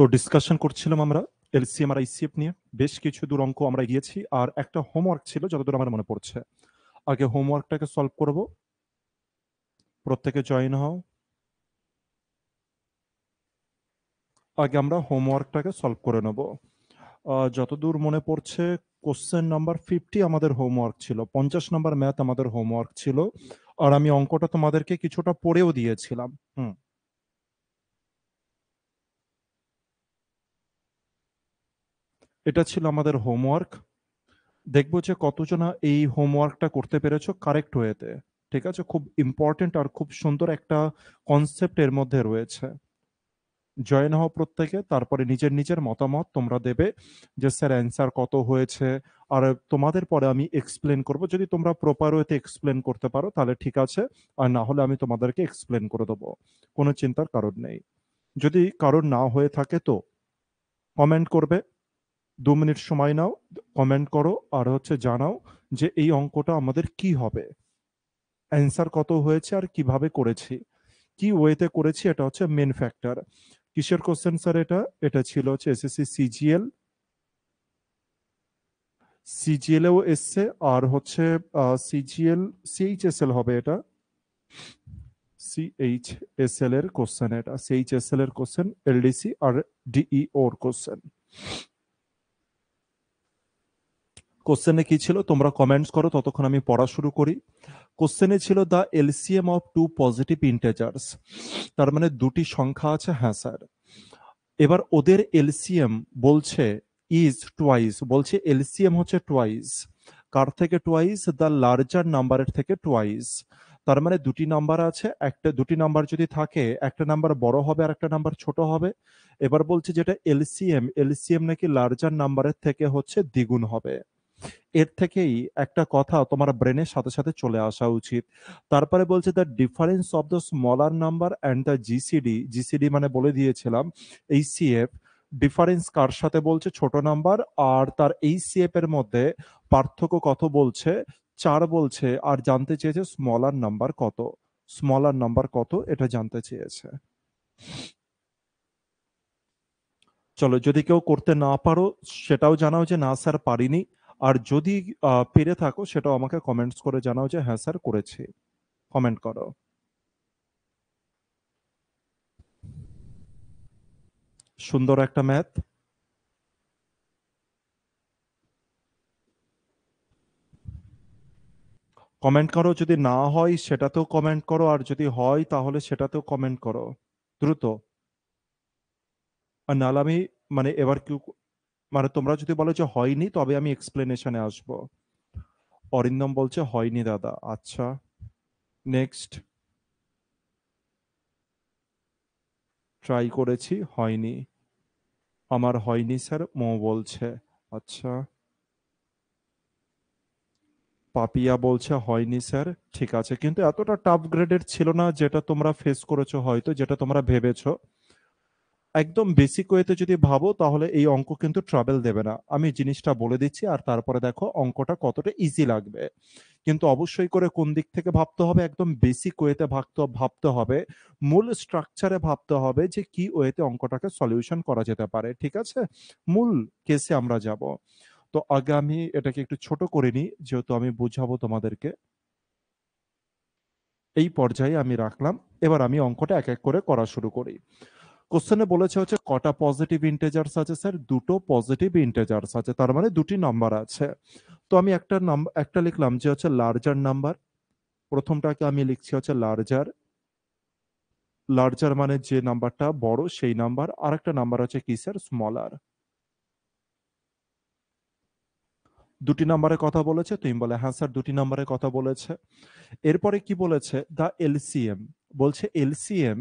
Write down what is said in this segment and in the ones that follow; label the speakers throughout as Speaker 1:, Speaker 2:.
Speaker 1: তো ডিসকাশন করছিলাম আমরা এলসিএম আর আইসিএফ নিয়ে বেশ কিছু দূর অঙ্ক আমরা গিয়েছি আর একটা হোমওয়ার্ক ছিল যতদূর আমার মনে পড়ছে আগে হোমওয়ার্কটাকে সলভ করব প্রত্যেকে জয়েন হও আগে আমরা হোমওয়ার্কটাকে সলভ করে নেব যতদূর মনে পড়ছে কোশ্চেন নাম্বার ফিফটি আমাদের হোমওয়ার্ক ছিল পঞ্চাশ নাম্বার ম্যাথ আমাদের হোমওয়ার্ক ছিল আর আমি অঙ্কটা তোমাদেরকে কিছুটা পড়েও দিয়েছিলাম হুম এটা ছিল আমাদের হোমওয়ার্ক দেখবো যে কতজনা এই হোমওয়ার্কটা করতে পেরেছো কারেক্ট হয়েতে ঠিক আছে খুব ইম্পর্টেন্ট আর খুব সুন্দর একটা কনসেপ্ট এর মধ্যে রয়েছে জয়েন হওয়া প্রত্যেকে তারপরে নিজের নিজের মতামত তোমরা দেবে যে স্যার অ্যান্সার কত হয়েছে আর তোমাদের পরে আমি এক্সপ্লেন করব যদি তোমরা প্রপার ওয়েতে এক্সপ্লেন করতে পারো তাহলে ঠিক আছে আর না হলে আমি তোমাদেরকে এক্সপ্লেন করে দেবো কোনো চিন্তার কারণ নেই যদি কারণ না হয়ে থাকে তো কমেন্ট করবে দু মিনিট সময় নাও কমেন্ট করো আর হচ্ছে জানাও যে এই অঙ্কটা আমাদের কি হবে অ্যান্সার কত হয়েছে আর কিভাবে করেছি কি ওয়েতে করেছি এটা হচ্ছে মেন ফ্যাক্টর কিসের কোশ্চেন স্যার এটা এটা ছিল হচ্ছে এসএসসি সিজিএল এও এসছে আর হচ্ছে সিজিএল সিএইচএসএল হবে এটা সিএইচএসএল এর কোশ্চেন এটা সিএইচএসএল এর কোশ্চেন এলডিসি আর ডিই ওর কোশ্চেন কোশ্চেনে কি ছিল তোমরা কমেন্টস করো ততক্ষণ আমি পড়া শুরু করি কোশ্চেনে ছিল the LCM of two positive integers তার মানে দুটি সংখ্যা আছে হ্যাঁ স্যার এবার ওদের এলসিএম বলছে ইজ টুয়াইস বলছে এলসিএম হচ্ছে টুয়াইস কার থেকে টুয়াইস দ্য লার্জার নাম্বারের থেকে টুয়াইস তার মানে দুটি নাম্বার আছে একটা দুটি নাম্বার যদি থাকে একটা নাম্বার বড় হবে আর একটা নাম্বার ছোট হবে এবার বলছে যেটা এলসিএম এলসিএম নাকি লার্জার নাম্বারের থেকে হচ্ছে দ্বিগুণ হবে এর থেকেই একটা কথা তোমার ব্রেনের সাথে সাথে চলে আসা উচিত তারপরে বলছে the difference of the smaller number and the GCD GCD মানে বলে দিয়েছিলাম এই সিএফ ডিফারেন্স কার সাথে বলছে ছোট নাম্বার আর তার এই সিএফ এর মধ্যে পার্থক্য কত বলছে চার বলছে আর জানতে চেয়েছে স্মলার নাম্বার কত স্মলার নাম্বার কত এটা জানতে চেয়েছে চলো যদি কেউ করতে না পারো সেটাও জানাও যে না স্যার পারিনি আর যদি পেরে থাকো সেটাও আমাকে কমেন্টস করে জানাও যে হ্যাঁ স্যার করেছি কমেন্ট করো সুন্দর একটা ম্যাথ কমেন্ট করো যদি না হয় সেটাতেও কমেন্ট করো আর যদি হয় তাহলে সেটাতেও কমেন্ট করো দ্রুত আর নাহলে আমি মানে এবার কেউ মানে তোমরা যদি বলো যে হয়নি তবে আমি এক্সপ্লেনেশনে আসব অরিন্দম বলছে হয়নি দাদা আচ্ছা নেক্সট ট্রাই করেছি হয়নি আমার হয়নি স্যার মো বলছে আচ্ছা পাপিয়া বলছে হয়নি স্যার ঠিক আছে কিন্তু এতটা টাফ গ্রেডের ছিল না যেটা তোমরা ফেস করেছো হয়তো যেটা তোমরা ভেবেছো একদম বেসিক ওয়েতে যদি ভাবো তাহলে এই অঙ্ক কিন্তু ট্রাভেল দেবে না আমি জিনিসটা বলে দিচ্ছি আর তারপরে দেখো অঙ্কটা কতটা ইজি লাগবে কিন্তু অবশ্যই করে কোন দিক থেকে ভাবতে হবে একদম বেসিক ওয়েতে ভাবতে ভাবতে হবে মূল স্ট্রাকচারে ভাবতে হবে যে কি ওয়েতে অঙ্কটাকে সলিউশন করা যেতে পারে ঠিক আছে মূল কেসে আমরা যাব তো আগে আমি এটাকে একটু ছোট করে নিই যেহেতু আমি বুঝাবো তোমাদেরকে এই পর্যায়ে আমি রাখলাম এবার আমি অঙ্কটা এক এক করে করা শুরু করি কোশ্চেনে বলেছে হচ্ছে কটা পজিটিভ ইন্টেজার্স আছে স্যার দুটো পজিটিভ ইন্টেজার্স আছে তার মানে দুটি নাম্বার আছে তো আমি একটা নাম্বার একটা লিখলাম যে হচ্ছে লার্জার নাম্বার প্রথমটাকে আমি লিখছি হচ্ছে লার্জার লার্জার মানে যে নাম্বারটা বড় সেই নাম্বার আর একটা নাম্বার হচ্ছে কি স্যার স্মলার দুটি নাম্বারের কথা বলেছে তুমি বলে হ্যাঁ স্যার দুটি নাম্বারের কথা বলেছে এরপরে কি বলেছে দা এলসিএম বলছে এলসিএম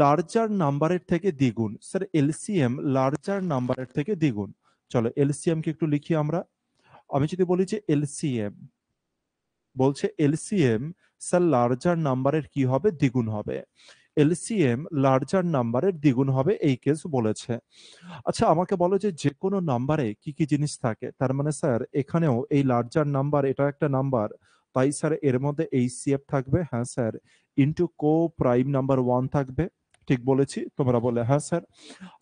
Speaker 1: লার্জার নাম্বারের থেকে দ্বিগুণ স্যার এলসিএম লার্জার নাম্বারের থেকে দ্বিগুণ চলো এলসিএমকে একটু লিখি আমরা আমি যদি বলি যে এলসিএম বলছে এলসিএম স্যার লার্জার নাম্বারের কি হবে দ্বিগুণ হবে এলসিএম লার্জার নাম্বারের দ্বিগুণ হবে এই কেস বলেছে আচ্ছা আমাকে বলো যে যে কোনো নাম্বারে কি কি জিনিস থাকে তার মানে স্যার এখানেও এই লার্জার নাম্বার এটা একটা নাম্বার তাই স্যার এর মধ্যে এইচসিএফ থাকবে হ্যাঁ sir into coprime number one থাকবে ঠিক বলেছি তোমরা বলে হ্যাঁ স্যার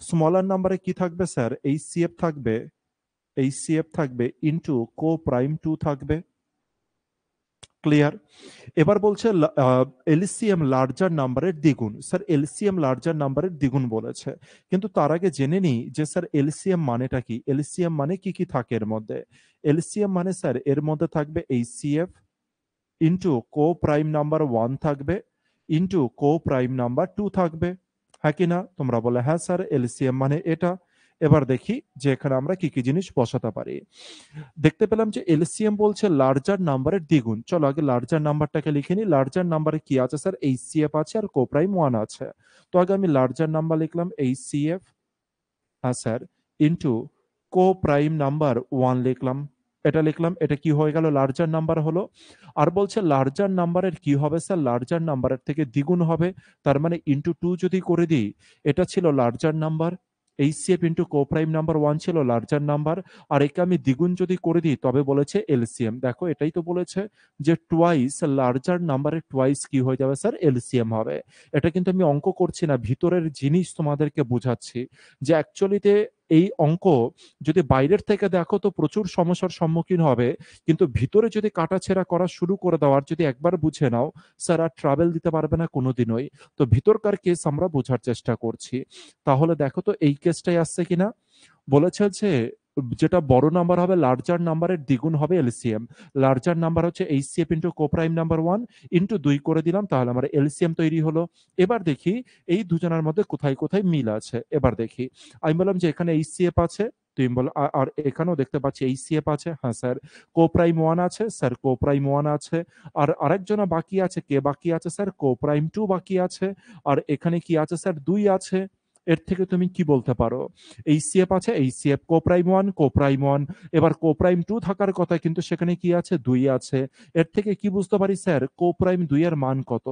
Speaker 1: স্মলার নাম্বারে কি থাকবে স্যার এইচসিএফ থাকবে এইচসিএফ থাকবে ইনটু কো প্রাইম টু থাকবে ক্লিয়ার এবার বলছে এলসিএম লার্জার নাম্বারের দ্বিগুণ স্যার এলসিএম লার্জার নাম্বারের দ্বিগুণ বলেছে কিন্তু তার আগে জেনে নিই যে স্যার এলসিএম মানেটা কি এলসিএম মানে কি কি থাকে এর মধ্যে এলসিএম মানে স্যার এর মধ্যে থাকবে HCF into coprime number one থাকবে into coprime number two থাকবে হ্যাঁ কি না তোমরা বলে হ্যাঁ স্যার এলসিএম মানে এটা এবার দেখি যে এখানে আমরা কি কি জিনিস বসাতে পারি দেখতে পেলাম যে এলসিএম বলছে লার্জার নাম্বারের দ্বিগুণ চলো আগে লার্জার নাম্বারটাকে লিখে নিই লার্জার নাম্বারে কি আছে স্যার এইচ সিএফ আছে আর কো প্রাইম ওয়ান আছে তো আগে আমি লার্জার নাম্বার লিখলাম সি সিএফ হ্যাঁ sir into coprime number one লিখলাম এটা লিখলাম এটা কি হয়ে গেল লার্জার নাম্বার হলো আর বলছে লার্জার নাম্বারের কি হবে স্যার লার্জার নাম্বারের থেকে দ্বিগুণ হবে তার মানে ইন্টু টু যদি করে দিই এটা ছিল লার্জার নাম্বার এই CF into coprime number one ছিল লার্জার নাম্বার আর একে আমি দ্বিগুণ যদি করে দিই তবে বলেছে এলসিএম দেখো এটাই তো বলেছে যে টুয়াইস লার্জার নাম্বারের টুয়াইস কি হয়ে যাবে স্যার এলসিএম হবে এটা কিন্তু আমি অঙ্ক করছি না ভিতরের জিনিস তোমাদেরকে বোঝাচ্ছি যে অ্যাকচুয়ালিতে এই অঙ্ক যদি বাইরের থেকে দেখো তো প্রচুর সমস্যার সম্মুখীন হবে কিন্তু ভিতরে যদি কাটাছেড়া করা শুরু করে দেওয়ার যদি একবার বুঝে নাও স্যার আর ট্রাভেল দিতে পারবে না কোনোদিনই তো ভিতরকার কেস আমরা বোঝার চেষ্টা করছি তাহলে দেখো তো এই কেসটাই আসছে কিনা বলেছে যে যেটা বড় নাম্বার হবে লার্জার নাম্বারের দ্বিগুণ হবে এলসিএম লার্জার নাম্বার হচ্ছে HCF into coprime number one into দুই করে দিলাম তাহলে আমার এলসিএম তৈরি হলো এবার দেখি এই দুজনের মধ্যে কোথায় কোথায় মিল আছে এবার দেখি আমি বললাম যে এখানে এইচসিএফ আছে তুই বল আর এখানেও দেখতে পাচ্ছি এই সিএফ আছে হ্যাঁ স্যার কোপ্রাইম ওয়ান আছে স্যার কোপ্রাইম ওয়ান আছে আর আরেকজনা বাকি আছে কে বাকি আছে স্যার কোপ্রাইম টু বাকি আছে আর এখানে কি আছে স্যার দুই আছে এর থেকে তুমি কি বলতে পারো এই আছে এই কোপ্রাইম ওয়ান কোপ্রাইম ওয়ান এবার কোপ্রাইম টু থাকার কথা কিন্তু সেখানে কি আছে দুই আছে এর থেকে কি বুঝতে পারি স্যার কোপ্রাইম দুই এর মান কত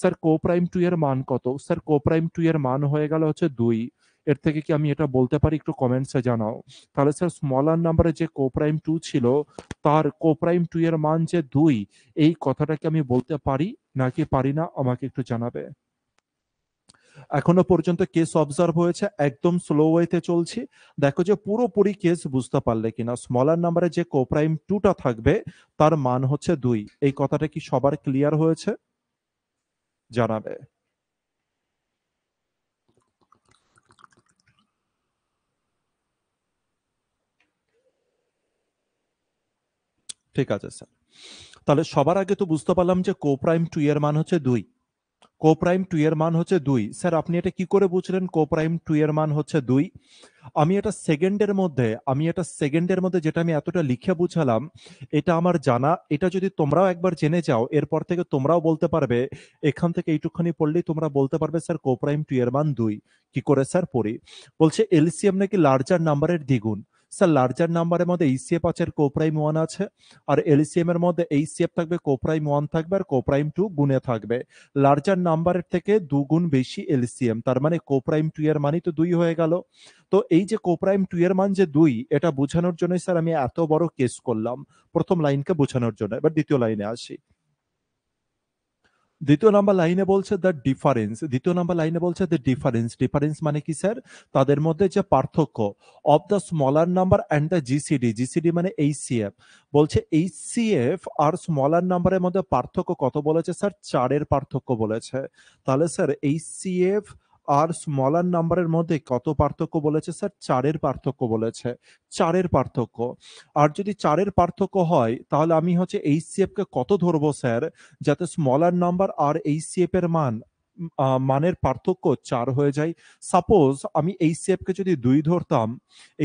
Speaker 1: স্যার কোপ্রাইম টু এর মান কত স্যার কোপ্রাইম টু এর মান হয়ে গেল হচ্ছে দুই এর থেকে কি আমি এটা বলতে পারি একটু কমেন্টসে জানাও তাহলে স্যার স্মলার নাম্বারে যে কোপ্রাইম টু ছিল তার কোপ্রাইম টু এর মান যে দুই এই কথাটাকে আমি বলতে পারি নাকি পারি না আমাকে একটু জানাবে এখনো পর্যন্ত কেস অবজার্ভ হয়েছে একদম স্লো ওয়েতে চলছি দেখো যে পুরোপুরি কেস বুঝতে পারলে কিনা স্মলার নাম্বারে যে কোপ্রাইম টুটা থাকবে তার মান হচ্ছে দুই এই কথাটা কি সবার ক্লিয়ার হয়েছে জানাবে ঠিক আছে স্যার তাহলে সবার আগে তো বুঝতে পারলাম যে কোপ্রাইম টু এর মান হচ্ছে দুই কোপ্রাইম টু এর মান হচ্ছে দুই স্যার আপনি এটা কি করে বুঝলেন কোপ্রাইম টু এর মান হচ্ছে দুই আমি এটা সেকেন্ডের মধ্যে আমি এটা সেকেন্ডের মধ্যে যেটা আমি এতটা লিখে বুঝালাম এটা আমার জানা এটা যদি তোমরাও একবার জেনে যাও এরপর থেকে তোমরাও বলতে পারবে এখান থেকে এইটুখানি পড়লেই তোমরা বলতে পারবে স্যার কোপ্রাইম টু এর মান দুই কি করে স্যার পড়ি বলছে এলসিএম নাকি লার্জার নাম্বারের দ্বিগুণ স্যার লার্জার নাম্বারের মধ্যে ইসিএফ আছে কোপ্রাইম ওয়ান আছে আর এলসিএম এর মধ্যে এইসিএফ e থাকবে কোপ্রাইম ওয়ান থাকবে আর কোপ্রাইম টু গুনে থাকবে লার্জার নাম্বারের থেকে দুগুণ বেশি এলসিএম তার মানে কোপ্রাইম টু এর মানই তো দুই হয়ে গেল তো এই যে কোপ্রাইম টু এর মান যে দুই এটা বোঝানোর জন্যই স্যার আমি এত বড় কেস করলাম প্রথম লাইনকে বোঝানোর জন্য এবার দ্বিতীয় লাইনে আসি দ্বিতীয় নাম্বার লাইনে বলছে দ্য ডিফারেন্স দ্বিতীয় নাম্বার লাইনে বলছে দ্য ডিফারেন্স ডিফারেন্স মানে কি স্যার তাদের মধ্যে যে পার্থক্য of the smaller number and the GCD GCD মানে এইচসিএফ বলছে এইচসিএফ আর স্মলার নাম্বারের মধ্যে পার্থক্য কত বলেছে স্যার চারের পার্থক্য বলেছে তাহলে স্যার এইচসিএফ সি আর স্মলার নাম্বারের মধ্যে কত পার্থক্য বলেছে স্যার চারের পার্থক্য বলেছে চারের পার্থক্য আর যদি চারের পার্থক্য হয় তাহলে আমি হচ্ছে এইচসিএফ কে কত ধরবো স্যার যাতে স্মলার নাম্বার আর এইচসিএফ এর মান মানের পার্থক্য চার হয়ে যায় সাপোজ আমি এই সেপকে যদি দুই ধরতাম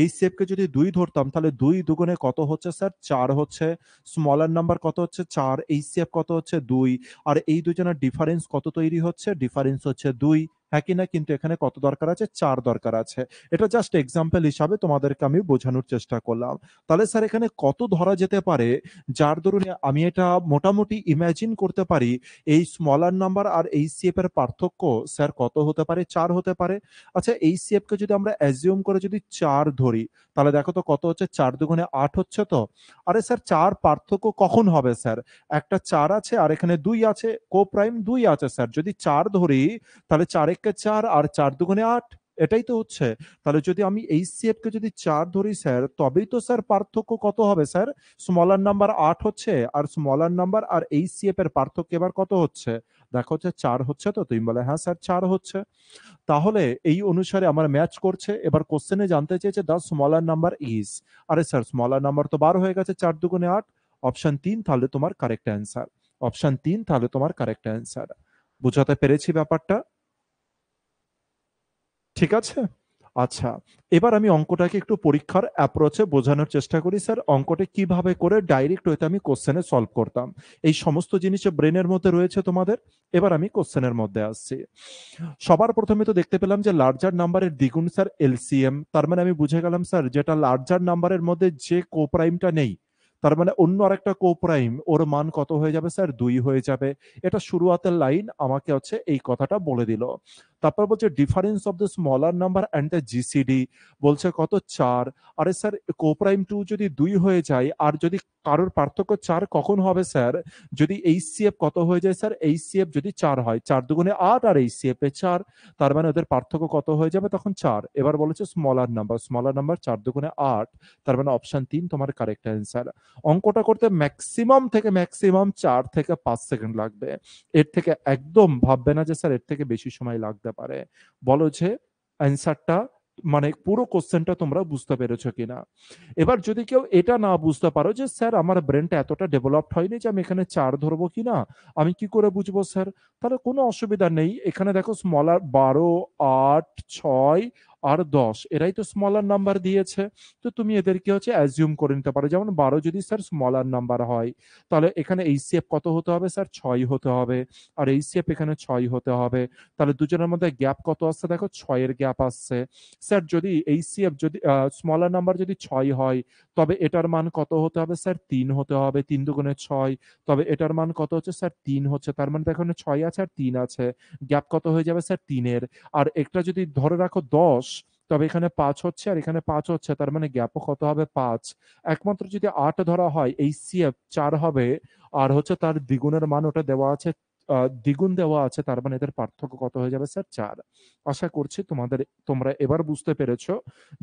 Speaker 1: এই সেপকে যদি দুই ধরতাম তাহলে দুই দুগুণে কত হচ্ছে স্যার চার হচ্ছে স্মলার নাম্বার কত হচ্ছে চার এই সেপ কত হচ্ছে দুই আর এই দুজনের ডিফারেন্স কত তৈরি হচ্ছে ডিফারেন্স হচ্ছে দুই হ্যাঁ কিনা কিন্তু এখানে কত দরকার আছে চার দরকার আছে এটা জাস্ট এক্সাম্পল হিসাবে তোমাদেরকে আমি বোঝানোর চেষ্টা করলাম তাহলে স্যার এখানে কত ধরা যেতে পারে যার দরুন আমি এটা মোটামুটি ইমাজিন করতে পারি এই স্মলার নাম্বার আর এই সিএফ এর পার্থক্য স্যার কত হতে পারে চার হতে পারে আচ্ছা এই সিএফ কে যদি আমরা অ্যাজিউম করে যদি চার ধরি তাহলে দেখো তো কত হচ্ছে চার দুগুণে আট হচ্ছে তো আরে স্যার চার পার্থক্য কখন হবে স্যার একটা চার আছে আর এখানে দুই আছে কো প্রাইম দুই আছে স্যার যদি চার ধরি তাহলে চারে কে চার আর চার দুগুণে আট এটাই তো হচ্ছে তাহলে যদি আমি এই কে যদি চার ধরি স্যার তবেই তো স্যার পার্থক্য কত হবে স্যার স্মলার নাম্বার আট হচ্ছে আর স্মলার নাম্বার আর এই সিএফ এর পার্থক্য এবার কত হচ্ছে দেখো হচ্ছে চার হচ্ছে তো তুমি বলে হ্যাঁ স্যার চার হচ্ছে তাহলে এই অনুসারে আমার ম্যাচ করছে এবার কোশ্চেনে জানতে চেয়েছে দা স্মলার নাম্বার ইজ আরে স্যার স্মলার নাম্বার তো বার হয়ে গেছে চার দুগুণে আট অপশন তিন তাহলে তোমার কারেক্ট অ্যান্সার অপশন তিন তাহলে তোমার কারেক্ট অ্যান্সার বুঝাতে পেরেছি ব্যাপারটা ঠিক আছে আচ্ছা এবার আমি অঙ্কটাকে একটু পরীক্ষার অ্যাপ্রোচে বোঝানোর চেষ্টা করি স্যার অঙ্কটা কিভাবে করে ডাইরেক্ট হইতে আমি কোশ্চেনে সলভ করতাম এই সমস্ত জিনিস ব্রেনের মধ্যে রয়েছে তোমাদের এবার আমি কোশ্চেনের মধ্যে আসছি সবার প্রথমে তো দেখতে পেলাম যে লার্জার নাম্বারের দ্বিগুণ স্যার এলসিএম তার মানে আমি বুঝে গেলাম স্যার যেটা লার্জার নাম্বারের মধ্যে যে কোপ্রাইমটা নেই তার মানে অন্য আরেকটা কোপ্রাইম ওর মান কত হয়ে যাবে স্যার দুই হয়ে যাবে এটা শুরুয়াতের লাইন আমাকে হচ্ছে এই কথাটা বলে দিল তারপর বলছে difference of the smaller number and the GCD বলছে কত চার আরে স্যার কোপ্রাইম টু যদি দুই হয়ে যায় আর যদি কারোর পার্থক্য চার কখন হবে স্যার যদি এইচসিএফ কত হয়ে যায় স্যার এইচ যদি চার হয় চার দুগুণে আট আর এইচসিএফ এ চার তার মানে ওদের পার্থক্য কত হয়ে যাবে তখন চার এবার বলেছে স্মলার নাম্বার স্মলার নাম্বার চার দুগুণে আট তার মানে অপশন তিন তোমার কারেক্ট অ্যান্সার অঙ্কটা করতে ম্যাক্সিমাম থেকে ম্যাক্সিমাম চার থেকে পাঁচ সেকেন্ড লাগবে এর থেকে একদম ভাববে না যে স্যার এর থেকে বেশি সময় লাগবে যেতে পারে বলো যে অ্যান্সারটা মানে পুরো কোশ্চেনটা তোমরা বুঝতে পেরেছ কিনা এবার যদি কেউ এটা না বুঝতে পারো যে স্যার আমার ব্রেনটা এতটা ডেভেলপড হয়নি যে আমি এখানে চার ধরবো কিনা আমি কি করে বুঝবো স্যার তাহলে কোনো অসুবিধা নেই এখানে দেখো স্মলার বারো আট ছয় আর দশ এরাই তো স্মলার নাম্বার দিয়েছে তো তুমি এদেরকে হচ্ছে অ্যাজিউম করে নিতে পারো যেমন বারো যদি স্যার স্মলার নাম্বার হয় তাহলে এখানে এই সেপ কত হতে হবে স্যার ছয় হতে হবে আর এই সেপ এখানে ছয় হতে হবে তাহলে দুজনের মধ্যে গ্যাপ কত আসছে দেখো ছয়ের গ্যাপ আসছে স্যার যদি এই সেপ যদি স্মলার নাম্বার যদি ছয় হয় তবে এটার মান কত হতে হবে স্যার তিন হতে হবে তিন দুগুণে ছয় তবে এটার মান কত হচ্ছে স্যার তিন হচ্ছে তার মানে দেখো ছয় আছে আর তিন আছে গ্যাপ কত হয়ে যাবে স্যার তিনের আর একটা যদি ধরে রাখো দশ তবে এখানে পাঁচ হচ্ছে আর এখানে পাঁচ হচ্ছে তার মানে গ্যাপও কত হবে পাঁচ একমাত্র যদি আট ধরা হয় এই সিএফ চার হবে আর হচ্ছে তার দ্বিগুণের মান ওটা দেওয়া আছে দ্বিগুণ দেওয়া আছে তার মানে এদের পার্থক্য কত হয়ে যাবে স্যার চার আশা করছি তোমাদের তোমরা এবার বুঝতে পেরেছ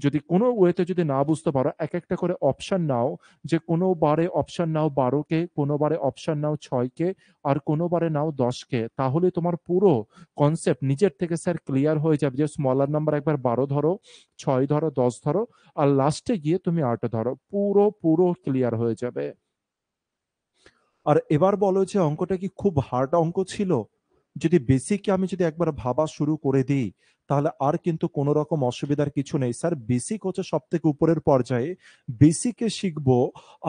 Speaker 1: যদি কোনো ওয়েতে যদি না বুঝতে পারো এক একটা করে অপশন নাও যে কোনো বারে অপশন নাও বারোকে কোনো বারে অপশন নাও ছয়কে আর কোনো বারে নাও দশকে তাহলে তোমার পুরো কনসেপ্ট নিজের থেকে স্যার ক্লিয়ার হয়ে যাবে যে স্মলার নাম্বার একবার বারো ধরো ছয় ধরো দশ ধরো আর লাস্টে গিয়ে তুমি আট ধরো পুরো পুরো ক্লিয়ার হয়ে যাবে আর এবার বলো যে অঙ্কটা কি খুব হার্ড অঙ্ক ছিল যদি বেসিক আমি যদি একবার ভাবা শুরু করে দিই তাহলে আর কিন্তু কোন রকম অসুবিধার কিছু নেই স্যার বেসিক হচ্ছে সব থেকে উপরের পর্যায়ে বেসিকে শিখবো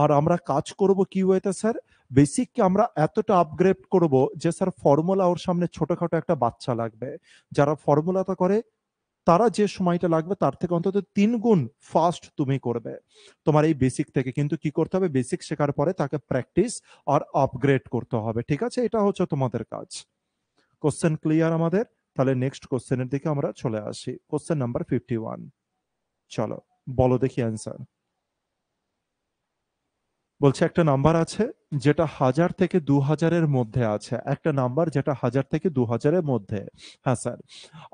Speaker 1: আর আমরা কাজ করব কি হয়েছে স্যার বেসিককে আমরা এতটা আপগ্রেড করব যে স্যার ফর্মুলা ওর সামনে ছোটখাটো একটা বাচ্চা লাগবে যারা ফর্মুলাটা করে তারা যে সময়টা লাগবে তার থেকে অন্তত তিন গুণ ফাস্ট তুমি করবে তোমার এই বেসিক থেকে কিন্তু কি করতে হবে বেসিক শেখার পরে তাকে প্র্যাকটিস আর আপগ্রেড করতে হবে ঠিক আছে এটা হচ্ছে তোমাদের কাজ কোশ্চেন ক্লিয়ার আমাদের তাহলে নেক্সট কোশ্চেনের দিকে আমরা চলে আসি কোশ্চেন নাম্বার ফিফটি ওয়ান চলো বলো দেখি অ্যান্সার বলছে একটা নাম্বার আছে যেটা হাজার থেকে দু হাজারের মধ্যে আছে একটা নাম্বার যেটা হাজার থেকে দু হাজারের মধ্যে হ্যাঁ স্যার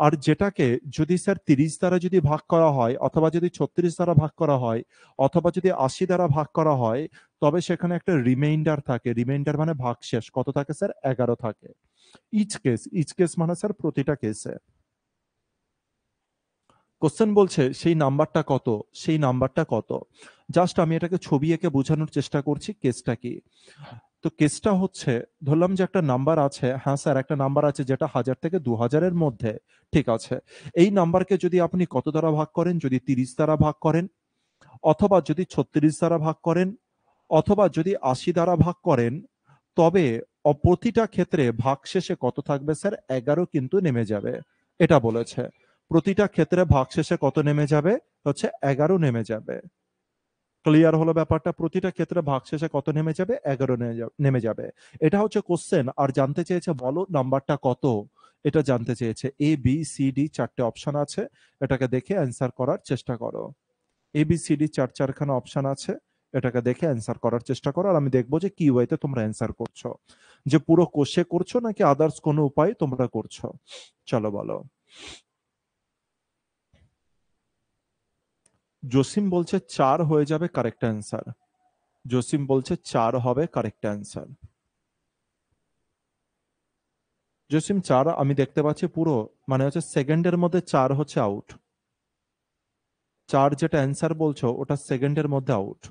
Speaker 1: আর যেটাকে যদি স্যার তিরিশ দ্বারা যদি ভাগ করা হয় অথবা যদি ছত্রিশ দ্বারা ভাগ করা হয় অথবা যদি আশি দ্বারা ভাগ করা হয় তবে সেখানে একটা রিমাইন্ডার থাকে রিমাইন্ডার মানে ভাগ শেষ কত থাকে স্যার এগারো থাকে ইচ কেস ইচ কেস মানে স্যার প্রতিটা কেসে কোশ্চেন বলছে সেই নাম্বারটা কত সেই নাম্বারটা কত জাস্ট আমি এটাকে ছবি এঁকে বোঝানোর চেষ্টা করছি কেসটা কি তো কেসটা হচ্ছে ধরলাম যে একটা নাম্বার আছে হ্যাঁ স্যার একটা নাম্বার আছে যেটা হাজার থেকে দু হাজারের মধ্যে ঠিক আছে এই নাম্বারকে যদি আপনি কত দ্বারা ভাগ করেন যদি তিরিশ দ্বারা ভাগ করেন অথবা যদি ছত্রিশ দ্বারা ভাগ করেন অথবা যদি আশি দ্বারা ভাগ করেন তবে প্রতিটা ক্ষেত্রে ভাগ শেষে কত থাকবে স্যার এগারো কিন্তু নেমে যাবে এটা বলেছে প্রতিটা ক্ষেত্রে ভাগশেষে কত নেমে যাবে হচ্ছে এগারো নেমে যাবে ক্লিয়ার হলো ব্যাপারটা প্রতিটা ক্ষেত্রে ভাগশেষে কত নেমে যাবে এগারো নেমে যাবে এটা হচ্ছে কোশ্চেন আর জানতে চেয়েছে বলো নাম্বারটা কত এটা জানতে চেয়েছে এ বি সি ডি চারটে অপশন আছে এটাকে দেখে অ্যান্সার করার চেষ্টা করো এ বি সি ডি চার চারখানা অপশন আছে এটাকে দেখে অ্যান্সার করার চেষ্টা করো আর আমি দেখবো যে কি ওয়েতে তোমরা অ্যান্সার করছো যে পুরো কোষে করছো নাকি আদার্স কোনো উপায় তোমরা করছো চলো বলো জসিম বলছে চার হয়ে যাবে কারেক্ট অ্যান্সার জসিম বলছে চার হবে কারেক্ট অ্যান্সার জসিম চার আমি দেখতে পাচ্ছি পুরো মানে হচ্ছে সেকেন্ডের মধ্যে চার হচ্ছে আউট চার যেটা অ্যান্সার বলছো ওটা সেকেন্ডের মধ্যে আউট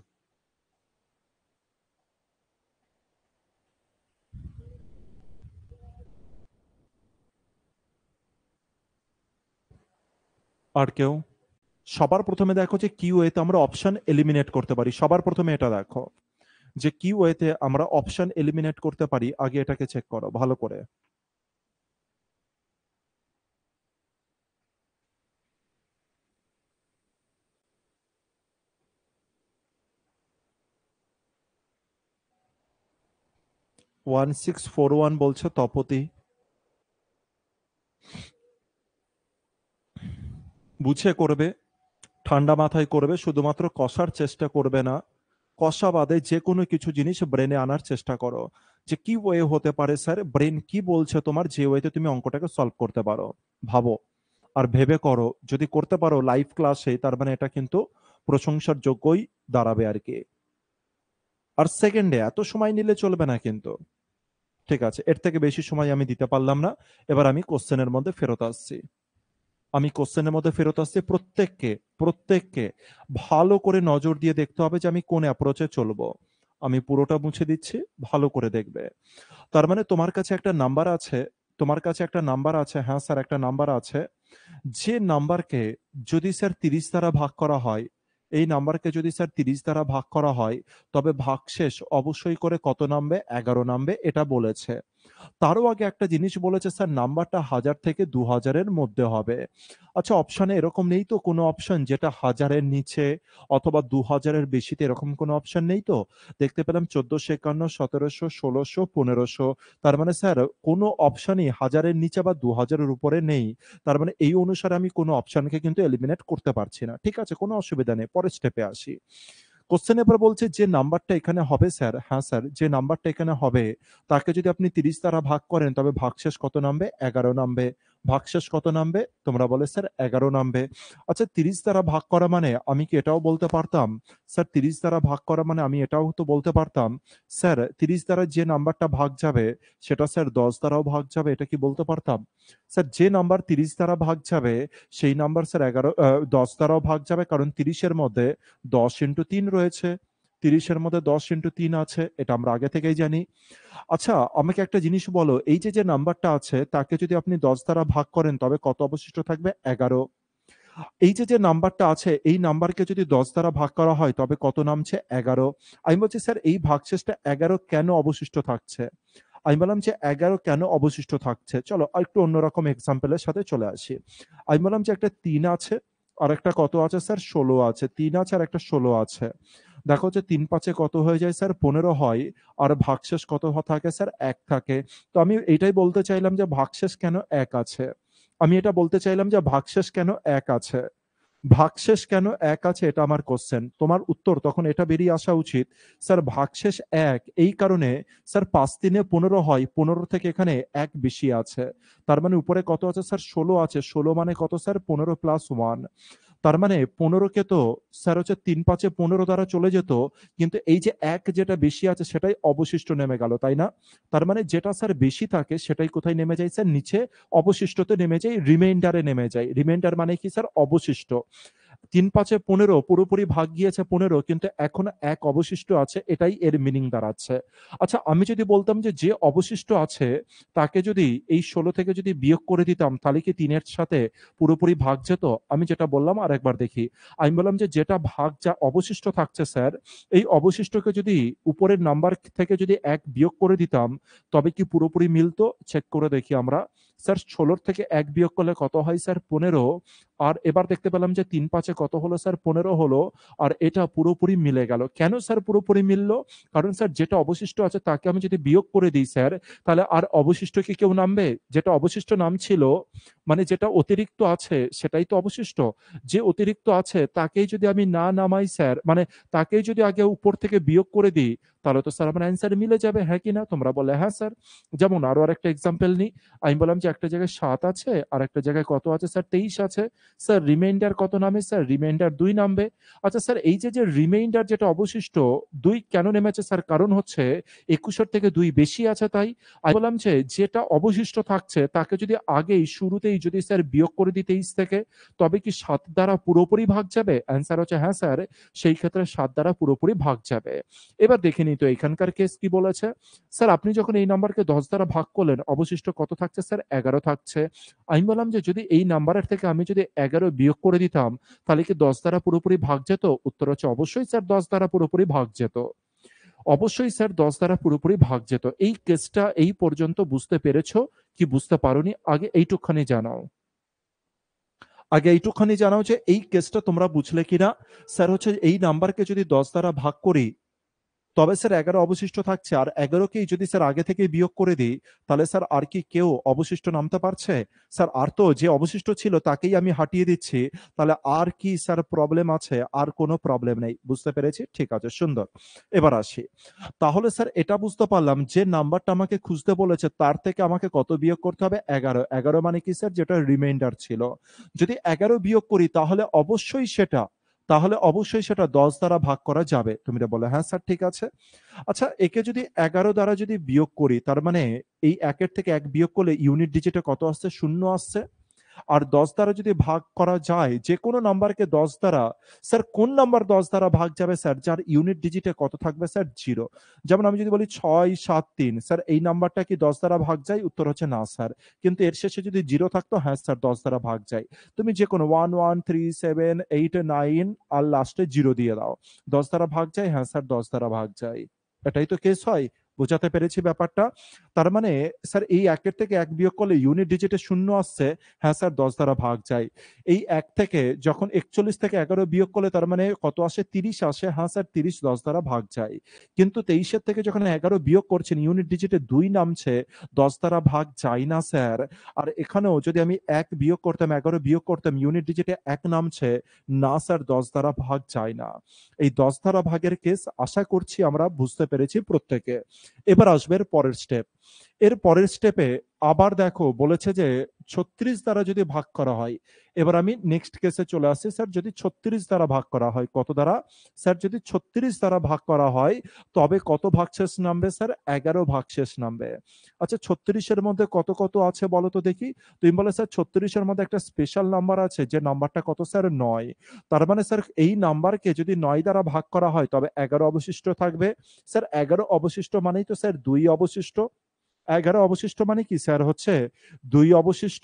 Speaker 1: আর কেউ সবার প্রথমে দেখো যে কিউ এতে আমরা অপশন এলিমিনেট করতে পারি সবার প্রথমে এটা দেখো যে কিউ এতে আমরা অপশন এলিমিনেট করতে পারি আগে এটাকে চেক করো ভালো করে ওয়ান সিক্স ফোর ওয়ান বলছে তপতি বুঝে করবে ঠান্ডা মাথায় করবে শুধুমাত্র কষার চেষ্টা করবে না কষা বাদে যে কোনো কিছু জিনিস ব্রেনে আনার চেষ্টা করো যে কি ওয়ে হতে পারে স্যার ব্রেন কি বলছে তোমার যে ওয়েতে তুমি অঙ্কটাকে সলভ করতে পারো ভাবো আর ভেবে করো যদি করতে পারো লাইভ ক্লাসে তার মানে এটা কিন্তু প্রশংসার যোগ্যই দাঁড়াবে আর কি আর সেকেন্ডে এত সময় নিলে চলবে না কিন্তু ঠিক আছে এর থেকে বেশি সময় আমি দিতে পারলাম না এবার আমি কোশ্চেনের মধ্যে ফেরত আসছি আমি কোশ্চেনের মধ্যে ফেরত আসছি প্রত্যেককে প্রত্যেককে ভালো করে নজর দিয়ে দেখতে হবে যে আমি কোন অ্যাপ্রোচে চলবো আমি পুরোটা মুছে দিচ্ছি ভালো করে দেখবে তার মানে তোমার কাছে একটা নাম্বার আছে তোমার কাছে একটা নাম্বার আছে হ্যাঁ স্যার একটা নাম্বার আছে যে নাম্বারকে যদি স্যার তিরিশ দ্বারা ভাগ করা হয় এই নাম্বারকে যদি স্যার তিরিশ দ্বারা ভাগ করা হয় তবে ভাগ শেষ অবশ্যই করে কত নামবে এগারো নামবে এটা বলেছে তারও আগে একটা জিনিস বলেছে স্যার নাম্বারটা হাজার থেকে দু হাজারের মধ্যে হবে আচ্ছা অপশানে এরকম নেই তো কোনো অপশান যেটা হাজারের নিচে অথবা দু হাজারের বেশিতে এরকম কোনো অপশান নেই তো দেখতে পেলাম চোদ্দশো একান্ন সতেরোশো ষোলোশো পনেরোশো তার মানে স্যার কোনো অপশানই হাজারের নিচে বা দু হাজারের উপরে নেই তার মানে এই অনুসারে আমি কোনো অপশানকে কিন্তু এলিমিনেট করতে পারছি না ঠিক আছে কোনো অসুবিধা নেই পরের স্টেপে আসি কোশ্চেন এবার বলছে যে নাম্বারটা এখানে হবে স্যার হ্যাঁ স্যার যে নাম্বারটা এখানে হবে তাকে যদি আপনি তিরিশ দ্বারা ভাগ করেন তবে শেষ কত নামবে এগারো নামবে ভাগশেষ কত নামবে তোমরা বলে স্যার এগারো নামবে আচ্ছা তিরিশ দ্বারা ভাগ করা মানে আমি কি এটাও বলতে পারতাম স্যার তিরিশ দ্বারা ভাগ করা মানে আমি এটাও তো বলতে পারতাম স্যার তিরিশ দ্বারা যে নাম্বারটা ভাগ যাবে সেটা স্যার দশ দ্বারাও ভাগ যাবে এটা কি বলতে পারতাম স্যার যে নাম্বার তিরিশ দ্বারা ভাগ যাবে সেই নাম্বার স্যার এগারো দশ দ্বারাও ভাগ যাবে কারণ তিরিশের মধ্যে দশ ইন্টু তিন রয়েছে তিরিশের মধ্যে দশ ইন্টু তিন আছে এটা আমরা আগে থেকেই জানি আচ্ছা আমাকে একটা জিনিস বলো এই যে যে নাম্বারটা আছে তাকে যদি আপনি দশ দ্বারা ভাগ করেন তবে কত অবশিষ্ট থাকবে এগারো এই যে যে নাম্বারটা আছে এই নাম্বারকে যদি দশ দ্বারা ভাগ করা হয় তবে কত নামছে এগারো আমি বলছি স্যার এই ভাগশেষটা এগারো কেন অবশিষ্ট থাকছে আমি বললাম যে এগারো কেন অবশিষ্ট থাকছে চলো একটু অন্যরকম এক্সাম্পলের সাথে চলে আসি আমি বললাম যে একটা তিন আছে আর একটা কত আছে স্যার ষোলো আছে তিন আছে আর একটা ষোলো আছে দেখো যে তিন পাঁচে কত হয়ে যায় স্যার পনেরো হয় আর ভাগশেষ কত থাকে স্যার এক থাকে তো আমি এটাই বলতে চাইলাম যে ভাগশেষ কেন এক আছে আমি এটা বলতে চাইলাম যে ভাগশেষ কেন এক আছে ভাগশেষ কেন এক আছে এটা আমার কোশ্চেন তোমার উত্তর তখন এটা বেরিয়ে আসা উচিত স্যার ভাগশেষ এক এই কারণে স্যার পাঁচ দিনে পনেরো হয় পনেরো থেকে এখানে এক বেশি আছে তার মানে উপরে কত আছে স্যার ষোলো আছে ষোলো মানে কত স্যার পনেরো প্লাস ওয়ান তার মানে পনেরোকে তো স্যার হচ্ছে তিন পাঁচে পনেরো দ্বারা চলে যেত কিন্তু এই যে এক যেটা বেশি আছে সেটাই অবশিষ্ট নেমে গেল তাই না তার মানে যেটা স্যার বেশি থাকে সেটাই কোথায় নেমে যায় স্যার নিচে অবশিষ্টতে নেমে যায় রিমাইন্ডারে নেমে যায় রিমাইন্ডার মানে কি স্যার অবশিষ্ট তিন পাঁচে পনেরো পুরোপুরি ভাগ গিয়েছে পনেরো কিন্তু এখন এক অবশিষ্ট আছে এটাই এর মিনিং দাঁড়াচ্ছে আচ্ছা আমি যদি বলতাম যে যে অবশিষ্ট আছে তাকে যদি এই ষোলো থেকে যদি বিয়োগ করে দিতাম তাহলে কি তিনের সাথে পুরোপুরি ভাগ যেত আমি যেটা বললাম আর একবার দেখি আমি বললাম যে যেটা ভাগ যা অবশিষ্ট থাকছে স্যার এই অবশিষ্টকে যদি উপরের নাম্বার থেকে যদি এক বিয়োগ করে দিতাম তবে কি পুরোপুরি মিলতো চেক করে দেখি আমরা স্যার ষোলোর থেকে এক বিয়োগ করলে কত হয় স্যার পনেরো আর এবার দেখতে পেলাম যে তিন পাঁচে কত হলো স্যার পনেরো হলো আর এটা পুরোপুরি মিলে গেল কেন স্যার পুরোপুরি মিলল কারণ স্যার যেটা অবশিষ্ট আছে তাকে আমি যদি বিয়োগ করে দিই স্যার তাহলে আর অবশিষ্ট কি কেউ নামবে যেটা অবশিষ্ট নাম ছিল মানে যেটা অতিরিক্ত আছে সেটাই তো অবশিষ্ট যে অতিরিক্ত আছে তাকেই যদি আমি না নামাই স্যার মানে তাকেই যদি আগে উপর থেকে বিয়োগ করে দিই তাহলে তো স্যার আমার অ্যান্সার মিলে যাবে হ্যাঁ কি না তোমরা বলে হ্যাঁ স্যার যেমন আরো আর একটা এক্সাম্পল নিই আমি বললাম যে একটা জায়গায় সাত আছে আর একটা জায়গায় কত আছে স্যার তেইশ আছে স্যার রিমাইন্ডার কত নামে স্যার রিমাইন্ডার দুই নামবে আচ্ছা স্যার এই যে যে রিমাইন্ডার যেটা অবশিষ্ট দুই কেন নেমেছে স্যার কারণ হচ্ছে একুশের থেকে দুই বেশি আছে তাই আমি বললাম যে যেটা অবশিষ্ট থাকছে তাকে যদি আগেই শুরুতেই যদি স্যার বিয়োগ করে দিই তেইশ থেকে তবে কি সাত দ্বারা পুরোপুরি ভাগ যাবে অ্যান্সার হচ্ছে হ্যাঁ স্যার সেই ক্ষেত্রে সাত দ্বারা পুরোপুরি ভাগ যাবে এবার দেখে নিন তো এখানকার কেস কি বলেছে স্যার আপনি যখন এই নাম্বারকে দশ দ্বারা ভাগ করলেন অবশিষ্ট কত থাকছে স্যার এগারো থাকছে আমি বললাম যে যদি এই নাম্বারের থেকে আমি যদি এগারো বিয়োগ করে দিতাম তাহলে কি দশ দ্বারা পুরোপুরি ভাগ যেত উত্তর হচ্ছে অবশ্যই স্যার দশ দ্বারা পুরোপুরি ভাগ যেত অবশ্যই স্যার দশ দ্বারা পুরোপুরি ভাগ যেত এই কেসটা এই পর্যন্ত বুঝতে পেরেছ কি বুঝতে পারোনি আগে এইটুকখানি জানাও আগে এইটুকখানি জানাও যে এই কেসটা তোমরা বুঝলে কিনা স্যার হচ্ছে এই নাম্বারকে যদি দশ দ্বারা ভাগ করি তবে স্যার এগারো অবশিষ্ট থাকছে আর এগারোকেই যদি স্যার আগে থেকে বিয়োগ করে দিই তাহলে স্যার আর কি কেউ অবশিষ্ট নামতে পারছে স্যার আর তো যে অবশিষ্ট ছিল তাকেই আমি হাটিয়ে দিচ্ছি তাহলে আর কি স্যার প্রবলেম আছে আর কোনো প্রবলেম নেই বুঝতে পেরেছি ঠিক আছে সুন্দর এবার আসি তাহলে স্যার এটা বুঝতে পারলাম যে নাম্বারটা আমাকে খুঁজতে বলেছে তার থেকে আমাকে কত বিয়োগ করতে হবে এগারো এগারো মানে কি স্যার যেটা রিমাইন্ডার ছিল যদি এগারো বিয়োগ করি তাহলে অবশ্যই সেটা তাহলে অবশ্যই সেটা দশ দ্বারা ভাগ করা যাবে তুমি বলে হ্যাঁ স্যার ঠিক আছে আচ্ছা একে যদি এগারো দ্বারা যদি বিয়োগ করি তার মানে এই একের থেকে এক বিয়োগ করলে ইউনিট ডিজিটে কত আসছে শূন্য আসছে আর দশ দ্বারা যদি ভাগ করা যায় যে কোনো নাম্বারকে দশ দ্বারা স্যার কোন নাম্বার দশ দ্বারা ভাগ যাবে স্যার যার ইউনিট ডিজিটে কত থাকবে স্যার জিরো যেমন আমি যদি বলি ছয় সাত তিন স্যার এই নাম্বারটা কি দশ দ্বারা ভাগ যায় উত্তর হচ্ছে না স্যার কিন্তু এর শেষে যদি জিরো থাকতো হ্যাঁ স্যার দশ দ্বারা ভাগ যায় তুমি যে কোনো one one three seven eight nine আর লাস্টে জিরো দিয়ে দাও দশ দ্বারা ভাগ যায় হ্যাঁ স্যার দশ দ্বারা ভাগ যায় এটাই তো কেস হয় বোঝাতে পেরেছি ব্যাপারটা তার মানে স্যার এই একের থেকে এক বিয়োগ করলে ইউনিট ডিজিটে শূন্য আসছে হ্যাঁ স্যার দশ দ্বারা ভাগ যায় এই এক থেকে যখন একচল্লিশ থেকে এগারো বিয়োগ করলে তার মানে কত আসে তিরিশ আসে হ্যাঁ স্যার তিরিশ দশ দ্বারা ভাগ যায় কিন্তু তেইশের থেকে যখন এগারো বিয়োগ করছেন ইউনিট ডিজিটে দুই নামছে দশ দ্বারা ভাগ যায় না স্যার আর এখানেও যদি আমি এক বিয়োগ করতাম এগারো বিয়োগ করতাম ইউনিট ডিজিটে এক নামছে না স্যার দশ দ্বারা ভাগ যায় না এই দশ দ্বারা ভাগের কেস আশা করছি আমরা বুঝতে পেরেছি প্রত্যেকে এবার আসবে পরের স্টেপ এর পরের স্টেপে আবার দেখো বলেছে যে ছত্রিশ দ্বারা যদি ভাগ করা হয় এবার আমি নেক্সট কেসে চলে আসি স্যার যদি ছত্রিশ দ্বারা ভাগ করা হয় কত দ্বারা স্যার যদি ছত্রিশ দ্বারা ভাগ করা হয় তবে কত ভাগ শেষ নামবে স্যার এগারো ভাগ শেষ নামবে আচ্ছা ছত্রিশের মধ্যে কত কত আছে বলো তো দেখি তুমি বলে স্যার ছত্রিশের মধ্যে একটা স্পেশাল নাম্বার আছে যে নাম্বারটা কত স্যার নয় তার মানে স্যার এই নাম্বারকে যদি নয় দ্বারা ভাগ করা হয় তবে এগারো অবশিষ্ট থাকবে স্যার এগারো অবশিষ্ট মানেই তো স্যার দুই অবশিষ্ট এগারো অবশিষ্ট মানে কি স্যার হচ্ছে দুই অবশিষ্ট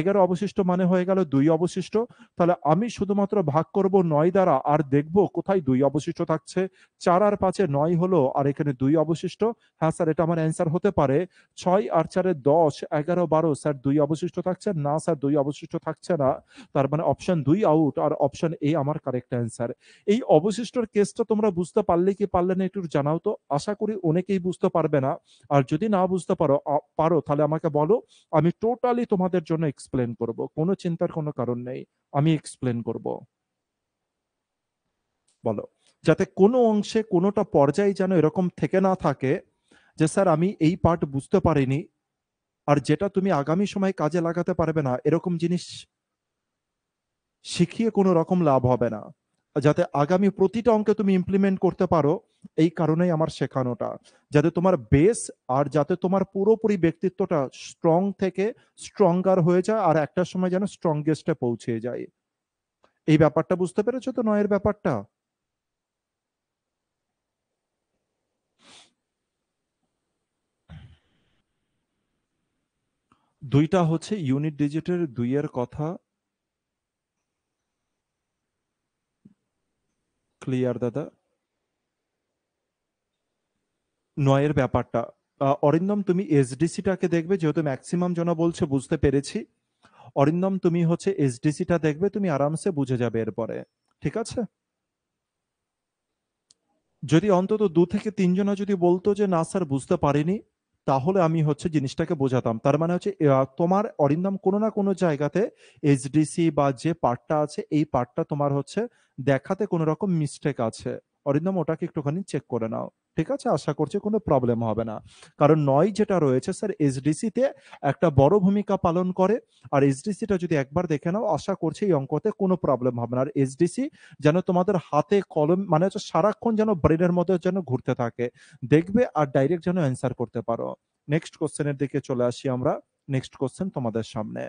Speaker 1: এগারো অবশিষ্ট মানে হয়ে গেল দুই অবশিষ্ট তাহলে আমি শুধুমাত্র ভাগ করব নয় দ্বারা আর দেখব কোথায় দুই অবশিষ্ট থাকছে চার আর পাঁচে নয় হলো আর এখানে দুই অবশিষ্ট হ্যাঁ স্যার এটা আমার অ্যান্সার হতে পারে ছয় আর চারে দশ এগারো বারো স্যার দুই অবশিষ্ট থাকছে না স্যার দুই অবশিষ্ট থাকছে না তার মানে অপশন দুই আউট আর অপশন এ আমার কারেক্ট অ্যান্সার এই অবশিষ্টর কেসটা তোমরা বুঝতে পারলে কি পারলে না একটু জানাও তো আশা করি অনেকেই বুঝতে পারবে না আর যদি না বুঝতে পারো পারো তাহলে আমাকে বলো আমি টোটালি তোমাদের জন্য এক্সপ্লেন করব কোনো চিন্তার কোনো কারণ নেই আমি এক্সপ্লেন করব বলো যাতে কোনো অংশে কোনোটা পর্যায়ে যেন এরকম থেকে না থাকে যে স্যার আমি এই পার্ট বুঝতে পারিনি আর যেটা তুমি আগামী সময় কাজে লাগাতে পারবে না এরকম জিনিস শিখিয়ে কোনো রকম লাভ হবে না যাতে আগামী প্রতিটা অঙ্কে তুমি ইমপ্লিমেন্ট করতে পারো এই কারণেই আমার শেখানোটা যাতে তোমার বেস আর যাতে তোমার পুরোপুরি ব্যক্তিত্বটা স্ট্রং থেকে স্ট্রঙ্গার হয়ে যায় আর একটা সময় যেন স্ট্রংগেস্টে পৌঁছে যায় এই ব্যাপারটা বুঝতে পেরেছো তো নয়ের ব্যাপারটা দুইটা হচ্ছে ইউনিট ডিজিটের দুইয়ের কথা ক্লিয়ার দাদা নয়ের ব্যাপারটা অরিন্দম তুমি এসডিসিটাকে দেখবে যেহেতু ম্যাক্সিমাম জনা বলছে বুঝতে পেরেছি অরিন্দম তুমি হচ্ছে এসডিসিটা দেখবে তুমি আরামসে বুঝে যাবে এরপরে ঠিক আছে যদি অন্তত দু থেকে তিনজনা যদি বলতো যে না স্যার বুঝতে পারিনি তাহলে আমি হচ্ছে জিনিসটাকে বোঝাতাম তার মানে হচ্ছে তোমার অরিন্দম কোনো না কোনো জায়গাতে এইচডিসি বা যে পার্টটা আছে এই পার্টটা তোমার হচ্ছে দেখাতে কোনো রকম মিস্টেক আছে অরিন্দম ওটাকে একটুখানি চেক করে নাও ঠিক আছে আশা করছি কোনো প্রবলেম হবে না কারণ নয় যেটা রয়েছে স্যার এসডিসিতে একটা বড় ভূমিকা পালন করে আর টা যদি একবার দেখে নাও আশা করছি এই অঙ্কতে কোনো প্রবলেম হবে না আর এসডিসি যেন তোমাদের হাতে কলম মানে হচ্ছে সারাক্ষণ যেন ব্রেনের মধ্যে যেন ঘুরতে থাকে দেখবে আর ডাইরেক্ট যেন অ্যান্সার করতে পারো নেক্সট কোশ্চেনের দিকে চলে আসি আমরা নেক্সট কোশ্চেন তোমাদের সামনে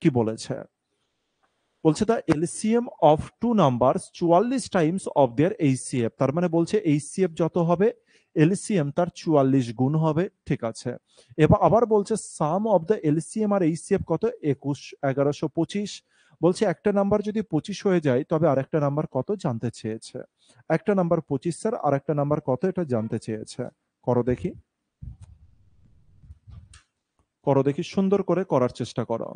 Speaker 1: কি বলেছে বলছে the LCM of two number চুয়াল্লিশ টাইমস অফ দেয়ার এইচসিএফ তার মানে বলছে এইচসিএফ যত হবে এলসিএম তার চুয়াল্লিশ গুণ হবে ঠিক আছে এবার আবার বলছে সাম অব দ্য এলসিএম আর এইসিএফ কত একুশ এগারোশো পঁচিশ বলছে একটা নাম্বার যদি পঁচিশ হয়ে যায় তবে আর একটা নাম্বার কত জানতে চেয়েছে একটা নাম্বার পঁচিশ স্যার আর একটা নাম্বার কত এটা জানতে চেয়েছে করো দেখি করো দেখি সুন্দর করে করার চেষ্টা করো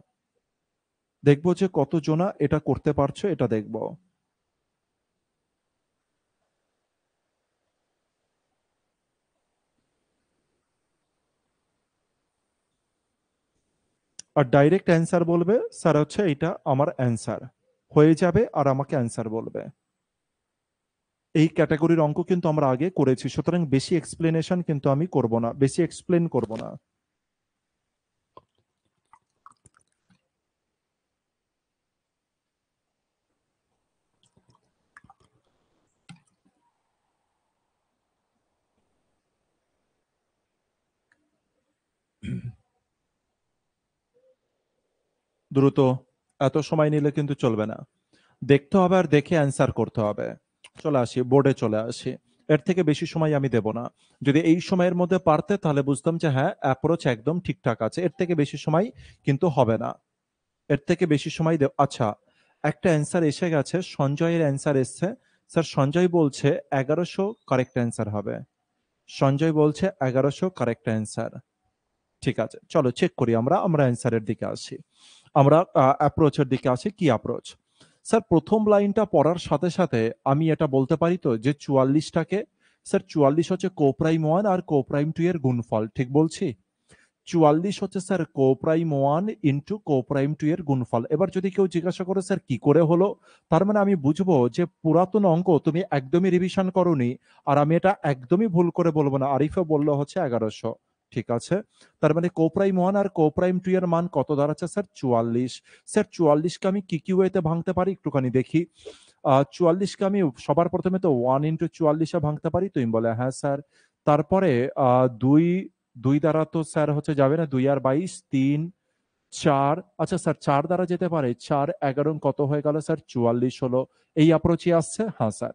Speaker 1: দেখবো যে কত জোনা এটা করতে পারছো এটা দেখবো আর ডাইরেক্ট অ্যান্সার বলবে স্যার হচ্ছে এটা আমার অ্যান্সার হয়ে যাবে আর আমাকে অ্যান্সার বলবে এই ক্যাটাগরির অঙ্ক কিন্তু আমরা আগে করেছি সুতরাং বেশি এক্সপ্লেনেশন কিন্তু আমি করব না বেশি এক্সপ্লেন করব না দ্রুত এত সময় নিলে কিন্তু চলবে না দেখতে হবে আর দেখে অ্যান্সার করতে হবে চলে আসি বোর্ডে চলে আসি এর থেকে বেশি সময় আমি দেব না যদি এই সময়ের মধ্যে পারতে তাহলে বুঝতাম যে হ্যাঁ অ্যাপ্রোচ একদম ঠিকঠাক আছে এর থেকে বেশি সময় কিন্তু হবে না এর থেকে বেশি সময় আচ্ছা একটা অ্যান্সার এসে গেছে সঞ্জয়ের অ্যান্সার এসছে স্যার সঞ্জয় বলছে এগারোশো কারেক্ট অ্যান্সার হবে সঞ্জয় বলছে এগারোশো কারেক্ট অ্যান্সার ঠিক আছে চলো চেক করি আমরা আমরা অ্যান্সারের দিকে আসি আমরা অ্যাপ্রোচের দিকে আসি কি অ্যাপ্রোচ স্যার প্রথম লাইনটা পড়ার সাথে সাথে আমি এটা বলতে পারি তো যে চুয়াল্লিশটাকে স্যার চুয়াল্লিশ হচ্ছে কোপ্রাইম ওয়ান আর কোপ্রাইম টু এর গুণফল ঠিক বলছি চুয়াল্লিশ হচ্ছে sir coprime one into coprime two এর গুণফল এবার যদি কেউ জিজ্ঞাসা করে স্যার কি করে হলো তার মানে আমি বুঝবো যে পুরাতন অঙ্ক তুমি একদমই রিভিশন করনি আর আমি এটা একদমই ভুল করে বলবো না আরিফে বললো হচ্ছে এগারোশো ঠিক আছে তার মানে কোপ্রাইম ওয়ান আর কোপ্রাইম টু এর মান কত দাঁড়াচ্ছে স্যার চুয়াল্লিশ স্যার চুয়াল্লিশকে আমি কি কি ওয়েতে ভাঙতে পারি একটুখানি দেখি চুয়াল্লিশকে আমি সবার প্রথমে তো ওয়ান ইন্টু চুয়াল্লিশে ভাঙতে পারি তুমি বলে হ্যাঁ স্যার তারপরে দুই দুই দ্বারা তো স্যার হচ্ছে যাবে না দুই আর বাইশ তিন চার আচ্ছা স্যার চার দ্বারা যেতে পারে চার এগারো কত হয়ে গেল স্যার চুয়াল্লিশ হলো এই অ্যাপ্রোচে আসছে হ্যাঁ স্যার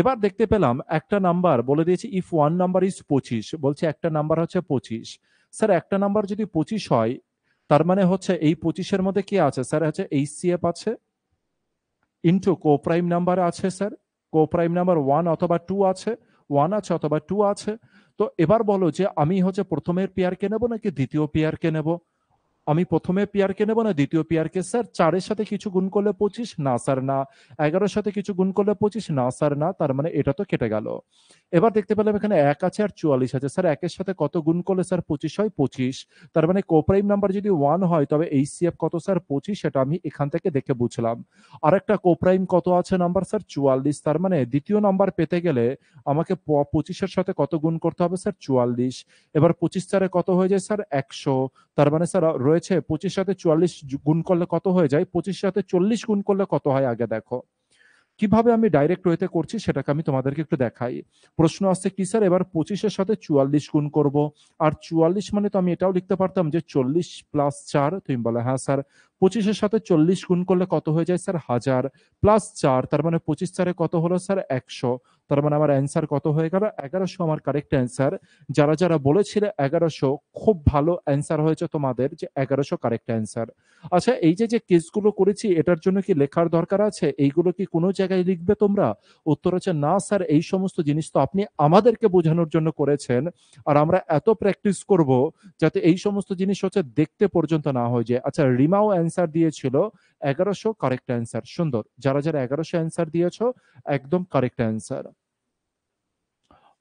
Speaker 1: এবার দেখতে পেলাম একটা নাম্বার বলে দিয়েছি ইফ ওয়ান নাম্বার ইজ পঁচিশ বলছে একটা নাম্বার হচ্ছে পঁচিশ স্যার একটা নাম্বার যদি পঁচিশ হয় তার মানে হচ্ছে এই পঁচিশের মধ্যে কি আছে স্যার হচ্ছে এইচসিএফ আছে ইন্টু কোপ্রাইম নাম্বার আছে স্যার কোপ্রাইম নাম্বার ওয়ান অথবা টু আছে ওয়ান আছে অথবা টু আছে তো এবার বলো যে আমি হচ্ছে প্রথমের পেয়ারকে নেব নাকি দ্বিতীয় পেয়ারকে নেবো আমি প্রথমে পেয়ারকে নেবো না দ্বিতীয় পেয়ারকে স্যার চারের সাথে কিছু গুণ করলে পঁচিশ না স্যার না এগারোর সাথে কিছু গুণ করলে পঁচিশ না স্যার না তার মানে এটা তো কেটে গেল এবার দেখতে পেলাম এখানে এক আছে আর চুয়াল্লিশ আছে স্যার একের সাথে কত গুণ করলে স্যার পঁচিশ হয় পঁচিশ তার মানে কোপ্রাইম নাম্বার যদি ওয়ান হয় তবে এই সিএফ কত স্যার পঁচিশ সেটা আমি এখান থেকে দেখে বুঝলাম আর একটা কোপ্রাইম কত আছে নাম্বার স্যার চুয়াল্লিশ তার মানে দ্বিতীয় নাম্বার পেতে গেলে আমাকে পঁচিশের সাথে কত গুণ করতে হবে স্যার চুয়াল্লিশ এবার পঁচিশ চারে কত হয়ে যায় স্যার একশো তার মানে স্যার রয়েছে পঁচিশ সাথে চুয়াল্লিশ গুণ করলে কত হয়ে যায় পঁচিশ সাথে চল্লিশ গুণ করলে কত হয় আগে দেখো কিভাবে আমি ডাইরেক্ট ওয়েতে করছি সেটাকে আমি তোমাদেরকে একটু দেখাই প্রশ্ন আসছে কি স্যার এবার পঁচিশের সাথে চুয়াল্লিশ গুণ করব আর চুয়াল্লিশ মানে তো আমি এটাও লিখতে পারতাম যে চল্লিশ প্লাস চার তুমি বলে হ্যাঁ স্যার পঁচিশের সাথে চল্লিশ গুণ করলে কত হয়ে যায় স্যার হাজার প্লাস চার তার মানে পঁচিশ চারে কত হলো স্যার একশো তার মানে আমার অ্যান্সার কত হয়ে গেল এগারোশো আমার কারেক্ট অ্যান্সার যারা যারা বলেছিল এগারোশো খুব ভালো অ্যান্সার হয়েছে তোমাদের যে এগারোশো কারেক্ট অ্যান্সার আচ্ছা এই যে যে কেসগুলো করেছি এটার জন্য কি লেখার দরকার আছে এইগুলো কি কোনো জায়গায় লিখবে তোমরা উত্তর হচ্ছে না স্যার এই সমস্ত জিনিস তো আপনি আমাদেরকে বোঝানোর জন্য করেছেন আর আমরা এত প্র্যাকটিস করব যাতে এই সমস্ত জিনিস হচ্ছে দেখতে পর্যন্ত না হয়ে যায় আচ্ছা রিমাও অ্যান্সার অ্যান্সার দিয়েছিল এগারোশো কারেক্ট অ্যান্সার সুন্দর যারা যারা এগারোশো অ্যান্সার দিয়েছ একদম কারেক্ট অ্যান্সার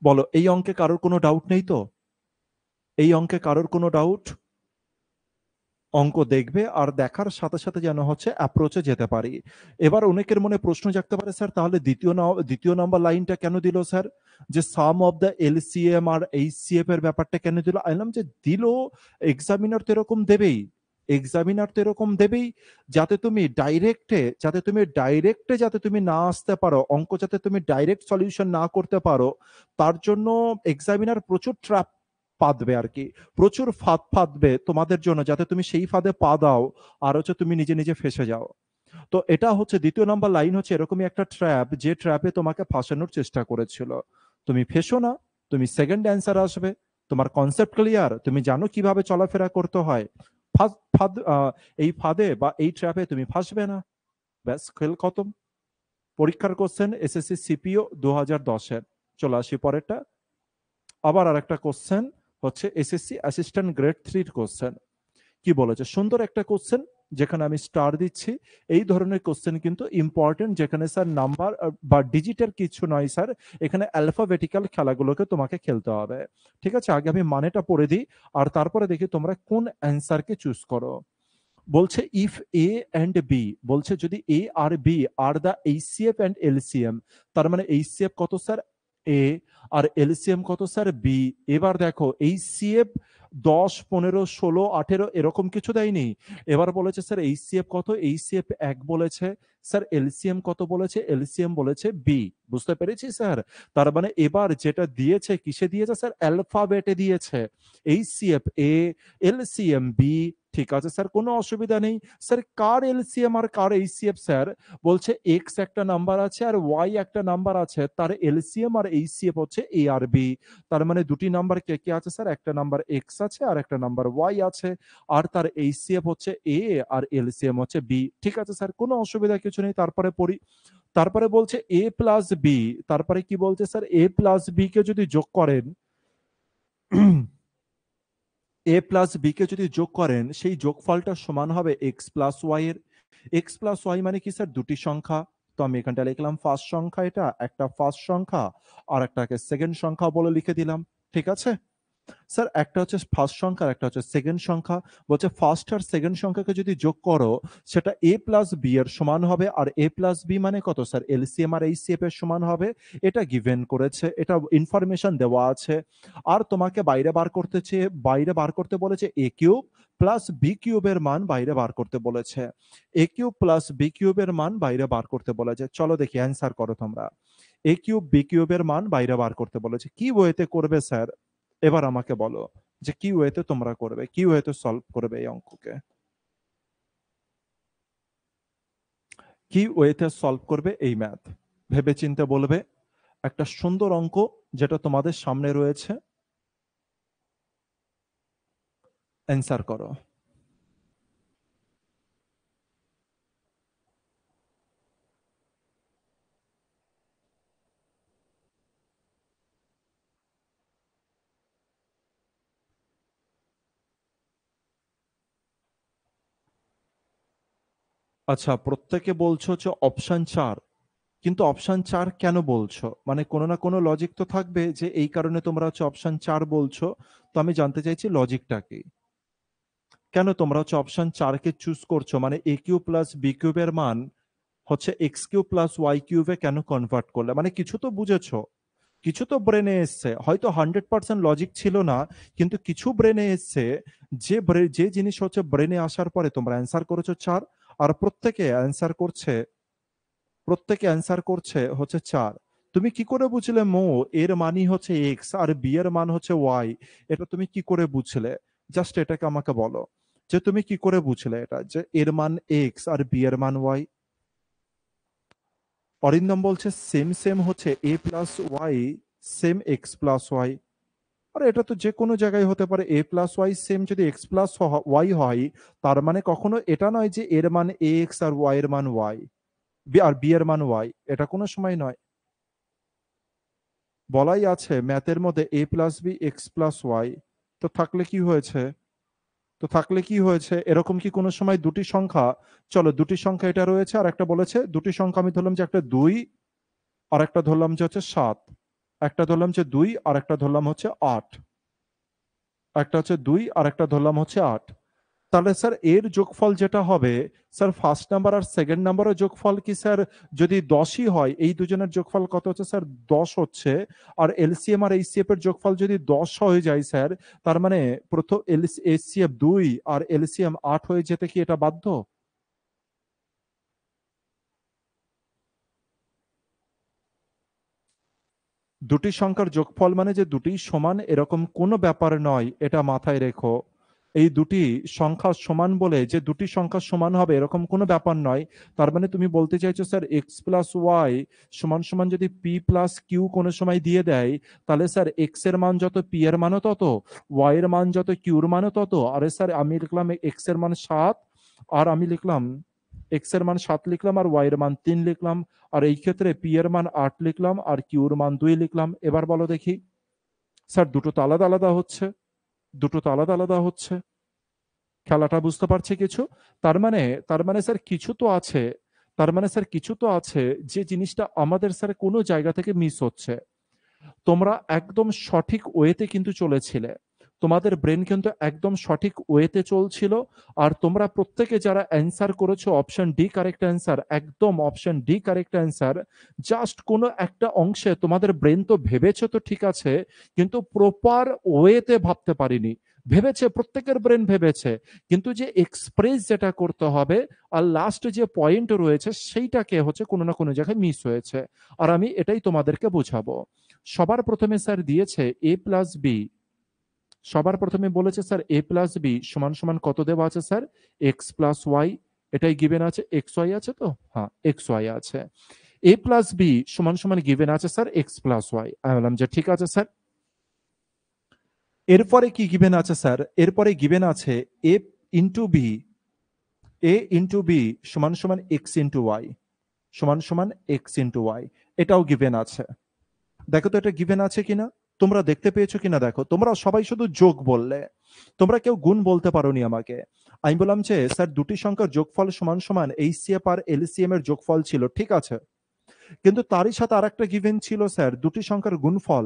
Speaker 1: বলো এই অঙ্কে কারোর কোনো ডাউট নেই তো এই অঙ্কে কারোর কোনো ডাউট অঙ্ক দেখবে আর দেখার সাথে সাথে যেন হচ্ছে অ্যাপ্রোচে যেতে পারি এবার অনেকের মনে প্রশ্ন জাগতে পারে স্যার তাহলে দ্বিতীয় দ্বিতীয় নম্বর লাইনটা কেন দিল স্যার যে sum of the L C M আর এইচ সি এফ এর ব্যাপারটা কেন দিল আইলাম যে দিল এক্সামিনার তো এরকম দেবেই এক্সামিনার তো এরকম দেবেই যাতে তুমি ডাইরেক্টে যাতে তুমি ডাইরেক্টে যাতে তুমি না আসতে পারো অঙ্ক যাতে তুমি ডাইরেক্ট সলিউশন না করতে পারো তার জন্য এক্সামিনার প্রচুর ট্র্যাপ পাদবে আর কি প্রচুর ফাঁদ ফাঁদবে তোমাদের জন্য যাতে তুমি সেই ফাঁদে পা দাও আর হচ্ছে তুমি নিজে নিজে ফেসে যাও তো এটা হচ্ছে দ্বিতীয় নাম্বার লাইন হচ্ছে এরকমই একটা ট্র্যাপ যে ট্র্যাপে তোমাকে ফাঁসানোর চেষ্টা করেছিল তুমি ফেসো না তুমি সেকেন্ড অ্যান্সার আসবে তোমার কনসেপ্ট ক্লিয়ার তুমি জানো কিভাবে চলাফেরা করতে হয় এই ফাঁদে বা এই ট্র্যাপে তুমি ফাঁসবে না ব্যাস খেল খতম পরীক্ষার কোশ্চেন এসএসসি সিপিও দু হাজার দশের চলে আসি পরেরটা আবার আর একটা কোশ্চেন হচ্ছে এসএসসি অ্যাসিস্ট্যান্ট গ্রেড থ্রির কোশ্চেন কি বলেছে সুন্দর একটা কোশ্চেন যেখানে আমি স্টার দিচ্ছি এই ধরনের কোশ্চেন কিন্তু ইম্পর্টেন্ট যেখানে স্যার নাম্বার বা ডিজিটের কিছু নয় স্যার এখানে অ্যালফাবেটিক্যাল খেলাগুলোকে তোমাকে খেলতে হবে ঠিক আছে আগে আমি মানেটা পড়ে দিই আর তারপরে দেখি তোমরা কোন অ্যান্সারকে চুজ করো বলছে ইফ এ অ্যান্ড বি বলছে যদি এ আর বি আর দ্য এইসিএফ অ্যান্ড এলসিএম তার মানে এইসিএফ কত স্যার এ আর এলসিএম কত স্যার বি এবার দেখো এইসিএফ দশ পনেরো ষোলো আঠেরো এরকম কিছু দেয়নি এবার বলেছে স্যার এইচসিএফ কত এইচসিএফ এক বলেছে স্যার এলসিএম কত বলেছে এলসিএম বলেছে বি বুঝতে পেরেছি স্যার তার মানে এবার যেটা দিয়েছে কিসে দিয়েছে স্যার অ্যালফাবেটে দিয়েছে এইচসিএফ এ এলসিএম বি ঠিক আছে স্যার কোনো অসুবিধা নেই স্যার কার এলসিএম আর কার এইচসিএফ স্যার বলছে এক্স একটা নাম্বার আছে আর ওয়াই একটা নাম্বার আছে তার এলসিএম আর এইচসিএফ হচ্ছে এ আর বি তার মানে দুটি নাম্বার কে কে আছে স্যার একটা নাম্বার এক্স আছে আর একটা নাম্বার ওয়াই আছে আর তার এইচসিএফ হচ্ছে এ আর এলসিএম হচ্ছে বি ঠিক আছে স্যার কোনো অসুবিধা কিছু নেই তারপরে পড়ি তারপরে বলছে এ প্লাস বি তারপরে কি বলছে স্যার এ প্লাস বি কে যদি যোগ করেন এ প্লাস বি কে যদি যোগ করেন সেই যোগফলটা সমান হবে এক্স প্লাস ওয়াই এর এক্স প্লাস ওয়াই মানে কি স্যার দুটি সংখ্যা তো আমি এখানটা লিখলাম ফার্স্ট সংখ্যা এটা একটা ফার্স্ট সংখ্যা আর একটাকে সেকেন্ড সংখ্যা বলে লিখে দিলাম ঠিক আছে স্যার একটা হচ্ছে ফার্স্ট সংখ্যা একটা হচ্ছে সেকেন্ড সংখ্যা বলছে ফার্স্ট আর সেকেন্ড সংখ্যাকে যদি যোগ করো সেটা এ প্লাস বি এর সমান হবে আর এ প্লাস বি মানে কত স্যার এম আর এফ এর সমান হবে এটা গিভেন করেছে এটা ইনফরমেশন দেওয়া আছে আর তোমাকে বাইরে বার করতে চেয়ে বাইরে বার করতে বলেছে এ কিউব প্লাস বি কিউবের মান বাইরে বার করতে বলেছে এ কিউব প্লাস বি কিউবের মান বাইরে বার করতে বলেছে চলো দেখি অ্যান্সার করো তোমরা এ কিউব বি কিউবের মান বাইরে বার করতে বলেছে কি বইতে করবে স্যার এবার আমাকে বলো যে কি ওয়েতে তোমরা করবে কি ওয়েতে সলভ করবে এই অঙ্ককে কি ওয়েতে সলভ করবে এই ম্যাথ ভেবে চিন্তে বলবে একটা সুন্দর অঙ্ক যেটা তোমাদের সামনে রয়েছে অ্যান্সার করো আচ্ছা প্রত্যেকে বলছো যে অপশন চার কিন্তু অপশন চার কেন বলছো মানে কোনো না কোনো লজিক তো থাকবে যে এই কারণে তোমরা হচ্ছে অপশন চার বলছো তো আমি জানতে চাইছি লজিকটা কি কেন তোমরা হচ্ছে অপশন চারকে চুজ করছো মানে এ কিউ প্লাস বি কিউবের মান হচ্ছে এক্স কিউ প্লাস ওয়াই কিউবে কেন কনভার্ট করলে মানে কিছু তো বুঝেছো কিছু তো ব্রেনে এসছে হয়তো হান্ড্রেড পার্সেন্ট লজিক ছিল না কিন্তু কিছু ব্রেনে এসছে যে যে জিনিস হচ্ছে ব্রেনে আসার পরে তোমরা অ্যান্সার করেছো চার আর প্রত্যেকে অ্যান্সার করছে প্রত্যেকে অ্যান্সার করছে হচ্ছে চার তুমি কি করে বুঝলে মো এর মানই হচ্ছে এক্স আর বি এর মান হচ্ছে ওয়াই এটা তুমি কি করে বুঝলে জাস্ট এটাকে আমাকে বলো যে তুমি কি করে বুঝলে এটা যে এর মান এক্স আর বি এর মান ওয়াই অরিন্দম বলছে সেম সেম হচ্ছে A plus Y same X plus Y আর এটা তো যে কোনো জায়গায় হতে পারে এ প্লাস ওয়াই সেম যদি এক্স প্লাস ওয়াই হয় তার মানে কখনো এটা নয় যে এর মান এ এক্স আর ওয়াই এর মান ওয়াই আর বি এর মান ওয়াই এটা কোনো সময় নয় বলাই আছে ম্যাথের মধ্যে A plus B X plus Y তো থাকলে কি হয়েছে তো থাকলে কি হয়েছে এরকম কি কোনো সময় দুটি সংখ্যা চলো দুটি সংখ্যা এটা রয়েছে আর একটা বলেছে দুটি সংখ্যা আমি ধরলাম যে একটা দুই আর একটা ধরলাম যে হচ্ছে সাত একটা ধরলাম হচ্ছে দুই আর একটা ধরলাম হচ্ছে আট একটা হচ্ছে দুই আর একটা ধরলাম হচ্ছে আট তাহলে স্যার এর যোগফল যেটা হবে স্যার ফার্স্ট নাম্বার আর সেকেন্ড নাম্বারের যোগফল কি স্যার যদি দশই হয় এই দুজনের যোগফল কত হচ্ছে স্যার দশ হচ্ছে আর এলসিএম আর এইসিএফ এর যোগফল যদি দশ হয়ে যায় স্যার তার মানে প্রথম এল এসিএফ দুই আর এলসিএম আট হয়ে যেতে কি এটা বাধ্য দুটি সংখ্যার যোগফল মানে যে দুটি সমান এরকম কোনো ব্যাপার নয় এটা মাথায় রেখো এই দুটি সংখ্যা সমান বলে যে দুটি সংখ্যা সমান হবে এরকম কোনো ব্যাপার নয় তার মানে তুমি বলতে চাইছো স্যার এক্স প্লাস ওয়াই সমান সমান যদি পি প্লাস কিউ কোনো সময় দিয়ে দেয় তাহলে স্যার এক্স এর মান যত পি এর মানও তত ওয়াই এর মান যত কিউর মানও তত আরে স্যার আমি লিখলাম এক্স এর মান সাত আর আমি লিখলাম এক্স এর মান সাত লিখলাম আর ওয়াই এর মান তিন লিখলাম আর এই ক্ষেত্রে পি এর মান আট লিখলাম আর কিউর মান দুই লিখলাম এবার বলো দেখি স্যার দুটো তো আলাদা আলাদা হচ্ছে দুটো তো আলাদা আলাদা হচ্ছে খেলাটা বুঝতে পারছে কিছু তার মানে তার মানে স্যার কিছু তো আছে তার মানে স্যার কিছু তো আছে যে জিনিসটা আমাদের স্যার কোনো জায়গা থেকে মিস হচ্ছে তোমরা একদম সঠিক ওয়েতে কিন্তু চলেছিলে তোমাদের ব্রেন কিন্তু একদম সঠিক ওয়েতে চলছিল আর তোমরা প্রত্যেকে যারা অ্যান্সার করেছো অপশন ডি কারেক্ট অ্যান্সার একদম option D correct answer just কোনো একটা অংশে তোমাদের ব্রেন তো ভেবেছে তো ঠিক আছে কিন্তু প্রপার ওয়েতে ভাবতে পারিনি ভেবেছে প্রত্যেকের ব্রেন ভেবেছে কিন্তু যে এক্সপ্রেস যেটা করতে হবে আর লাস্ট যে পয়েন্ট রয়েছে সেইটাকে হচ্ছে কোনো না কোনো জায়গায় মিস হয়েছে আর আমি এটাই তোমাদেরকে বোঝাবো সবার প্রথমে স্যার দিয়েছে এ প্লাস বি সবার প্রথমে বলেছে স্যার এ প্লাস বি সমান সমান কত দেওয়া আছে স্যার এক্স প্লাস ওয়াই এটাই গিভেন আছে এক্স ওয়াই আছে তো হ্যাঁ এক্স ওয়াই আছে এ প্লাস বি সমান সমান গিভেন আছে স্যার এক্স প্লাস ওয়াই আমি বললাম যে ঠিক আছে স্যার এরপরে কি গিভেন আছে স্যার এরপরে গিভেন আছে A into B A into B সমান সমান এক্স ইন্টু ওয়াই সমান সমান এক্স ইন্টু ওয়াই এটাও গিভেন আছে দেখো তো এটা গিভেন আছে কিনা তোমরা দেখতে পেয়েছো কিনা দেখো তোমরা সবাই শুধু যোগ বললে তোমরা কেউ গুণ বলতে পারো আমাকে আমি বললাম যে স্যার দুটি সংখ্যার যোগফল সমান সমান এফ আর এলসিএম এর যোগফল ছিল ঠিক আছে কিন্তু তারই সাথে আর একটা গিভেন ছিল স্যার দুটি সংখ্যার গুণফল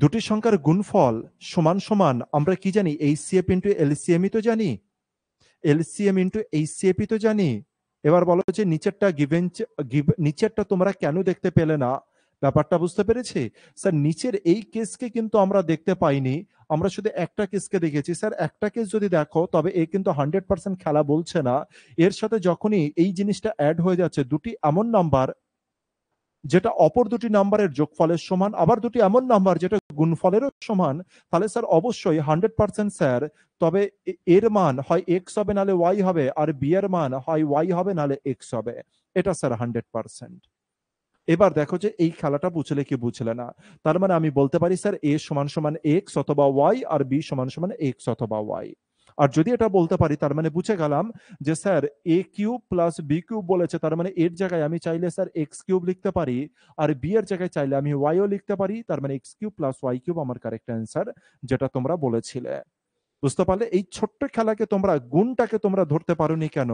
Speaker 1: দুটি সংখ্যার গুণফল সমান সমান আমরা কি জানি এফ ইন্টু এলসিএমই তো জানি এলসিএম ইন্টু ই তো জানি এবার বলো যে নিচেরটা গিভেন নিচেরটা তোমরা কেন দেখতে পেলে না ব্যাপারটা বুঝতে পেরেছি স্যার নিচের এই কেসকে কিন্তু আমরা দেখতে পাইনি আমরা শুধু একটা কেসকে দেখেছি স্যার একটা কেস যদি দেখো তবে এ কিন্তু হান্ড্রেড পার্সেন্ট খেলা বলছে না এর সাথে যখনই এই জিনিসটা অ্যাড হয়ে যাচ্ছে দুটি এমন নাম্বার যেটা অপর দুটি নাম্বারের যোগফলের সমান আবার দুটি এমন নাম্বার যেটা গুণফলেরও সমান তাহলে স্যার অবশ্যই হান্ড্রেড পার্সেন্ট স্যার তবে এর মান হয় এক্স হবে নালে ওয়াই হবে আর বি এর মান হয় ওয়াই হবে নালে এক্স হবে এটা স্যার হান্ড্রেড পার্সেন্ট এবার দেখো যে এই খেলাটা বুঝলে কি বুঝলে না তার মানে আমি বলতে পারি স্যার এ সমান সমান এক্স অথবা ওয়াই আর বি সমান সমান এক্স অথবা ওয়াই আর যদি এটা বলতে পারি তার মানে বুঝে গেলাম যে sir A cube plus B cube বলেছে তার মানে এর জায়গায় আমি চাইলে স্যার এক্স কিউব লিখতে পারি আর বি এর জায়গায় চাইলে আমি ওয়াইও লিখতে পারি তার মানে X cube plus Y cube আমার কারেক্ট অ্যান্সার যেটা তোমরা বলেছিলে বুঝতে পারলে এই ছোট্ট খেলাকে তোমরা গুণটাকে তোমরা ধরতে পারোনি কেন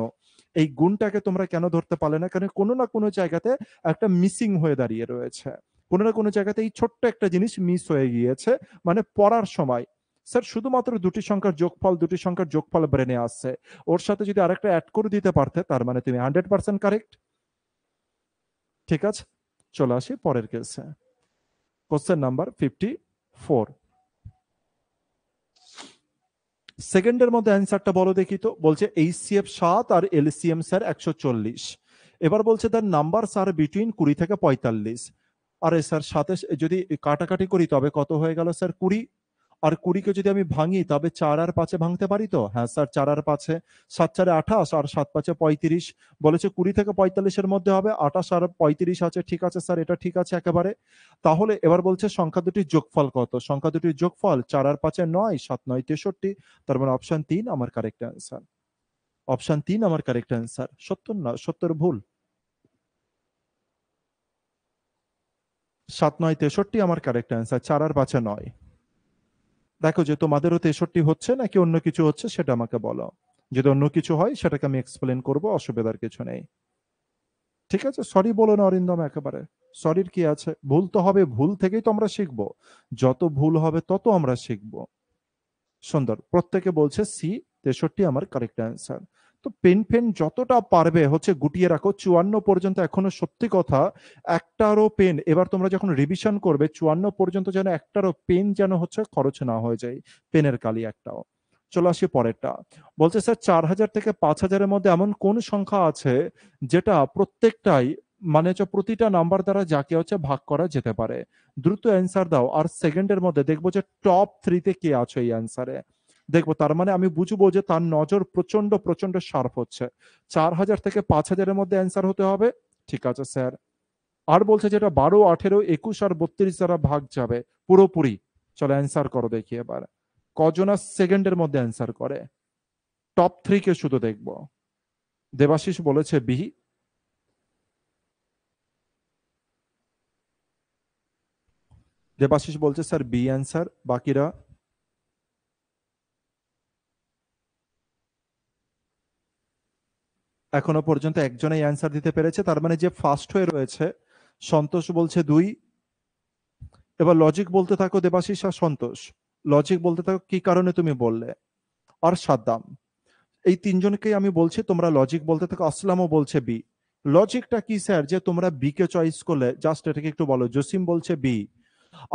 Speaker 1: এই গুণটাকে তোমরা কেন ধরতে পারলে না কারণ কোনো না কোনো জায়গাতে একটা মিসিং হয়ে দাঁড়িয়ে রয়েছে কোনো না কোনো জায়গাতে এই ছোট্ট একটা জিনিস মিস হয়ে গিয়েছে মানে পড়ার সময় স্যার শুধুমাত্র দুটি সংখ্যার যোগফল দুটি সংখ্যার যোগফল ব্রেনে আসছে ওর সাথে যদি আরেকটা অ্যাড করে দিতে পারতে তার মানে তুমি হান্ড্রেড পার্সেন্ট কারেক্ট ঠিক আছে চলে আসি পরের কেসে কোশ্চেন নাম্বার ফিফটি ফোর সেকেন্ডের মধ্যে অ্যান্সারটা বলো দেখি তো বলছে এইচসিএফ সাত আর এলসিএম স্যার একশো চল্লিশ এবার বলছে তার নাম্বার স্যার বিটুইন কুড়ি থেকে পঁয়তাল্লিশ আরে স্যার সাথে যদি কাটাকাটি করি তবে কত হয়ে গেল স্যার কুড়ি আর কুড়িকে যদি আমি ভাঙি তবে চার আর পাঁচে ভাঙতে পারি তো হ্যাঁ স্যার চার আর পাঁচে সাত চারে আঠাশ আর সাত পাঁচে পঁয়ত্রিশ বলেছে কুড়ি থেকে পঁয়তাল্লিশের মধ্যে হবে আঠাশ আর পঁয়ত্রিশ আছে ঠিক আছে স্যার এটা ঠিক আছে একেবারে তাহলে এবার বলছে সংখ্যা দুটির যোগফল কত সংখ্যা দুটির যোগফল চার আর পাঁচে নয় সাত নয় তেষট্টি তার মানে অপশন তিন আমার কারেক্ট অ্যান্সার অপশন তিন আমার কারেক্ট অ্যান্সার সত্তর না সত্তর ভুল সাত নয় তেষট্টি আমার কারেক্ট অ্যান্সার চার আর পাঁচে নয় দেখো যে তোমাদেরও তেষট্টি হচ্ছে নাকি অন্য কিছু হচ্ছে সেটা আমাকে বলো যদি অন্য কিছু হয় সেটাকে আমি এক্সপ্লেন করব অসুবিধার কিছু নেই ঠিক আছে সরি বলো না অরিন্দম একেবারে সরির কি আছে ভুল তো হবে ভুল থেকেই তো আমরা শিখবো যত ভুল হবে তত আমরা শিখবো সুন্দর প্রত্যেকে বলছে সি তেষট্টি আমার কারেক্ট অ্যান্সার তো পেন ফেন যতটা পারবে হচ্ছে গুটিয়ে রাখো চুয়ান্ন পর্যন্ত এখনো সত্যি কথা একটারও পেন এবার তোমরা যখন রিভিশন করবে চুয়ান্ন পর্যন্ত যেন একটারও পেন যেন হচ্ছে খরচ না হয়ে যায় পেনের কালি একটাও চলে আসি পরেরটা বলছে স্যার চার হাজার থেকে পাঁচ হাজারের মধ্যে এমন কোন সংখ্যা আছে যেটা প্রত্যেকটাই মানে হচ্ছে প্রতিটা নাম্বার দ্বারা যাকে হচ্ছে ভাগ করা যেতে পারে দ্রুত অ্যান্সার দাও আর সেকেন্ডের মধ্যে দেখবো যে টপ থ্রিতে কে আছো এই অ্যান্সারে দেখবো তার মানে আমি বুঝবো যে তার নজর প্রচন্ড প্রচন্ড শার্প হচ্ছে চার হাজার থেকে পাঁচ হাজারের মধ্যে অ্যান্সার হতে হবে ঠিক আছে স্যার আর বলছে যেটা বারো আঠেরো একুশ আর বত্রিশ দ্বারা ভাগ যাবে পুরোপুরি চলো অ্যান্সার করো দেখি এবার কজন আর সেকেন্ডের মধ্যে অ্যান্সার করে টপ থ্রি কে শুধু দেখবো দেবাশিস বলেছে বিহি দেবাশিস বলছে স্যার বি অ্যান্সার বাকিরা এখনো পর্যন্ত একজনে অ্যান্সার দিতে পেরেছে তার মানে যে ফার্স্ট হয়ে রয়েছে সন্তোষ বলছে দুই এবার লজিক বলতে থাকো দেবাশিস আর সন্তোষ লজিক বলতে থাকো কি কারণে তুমি বললে আর সাদ্দাম এই তিনজনকেই আমি বলছি তোমরা লজিক বলতে থাকো আসলামও বলছে বি লজিকটা কি স্যার যে তোমরা বি কে চয়েস করলে জাস্ট এটাকে একটু বলো জসিম বলছে বি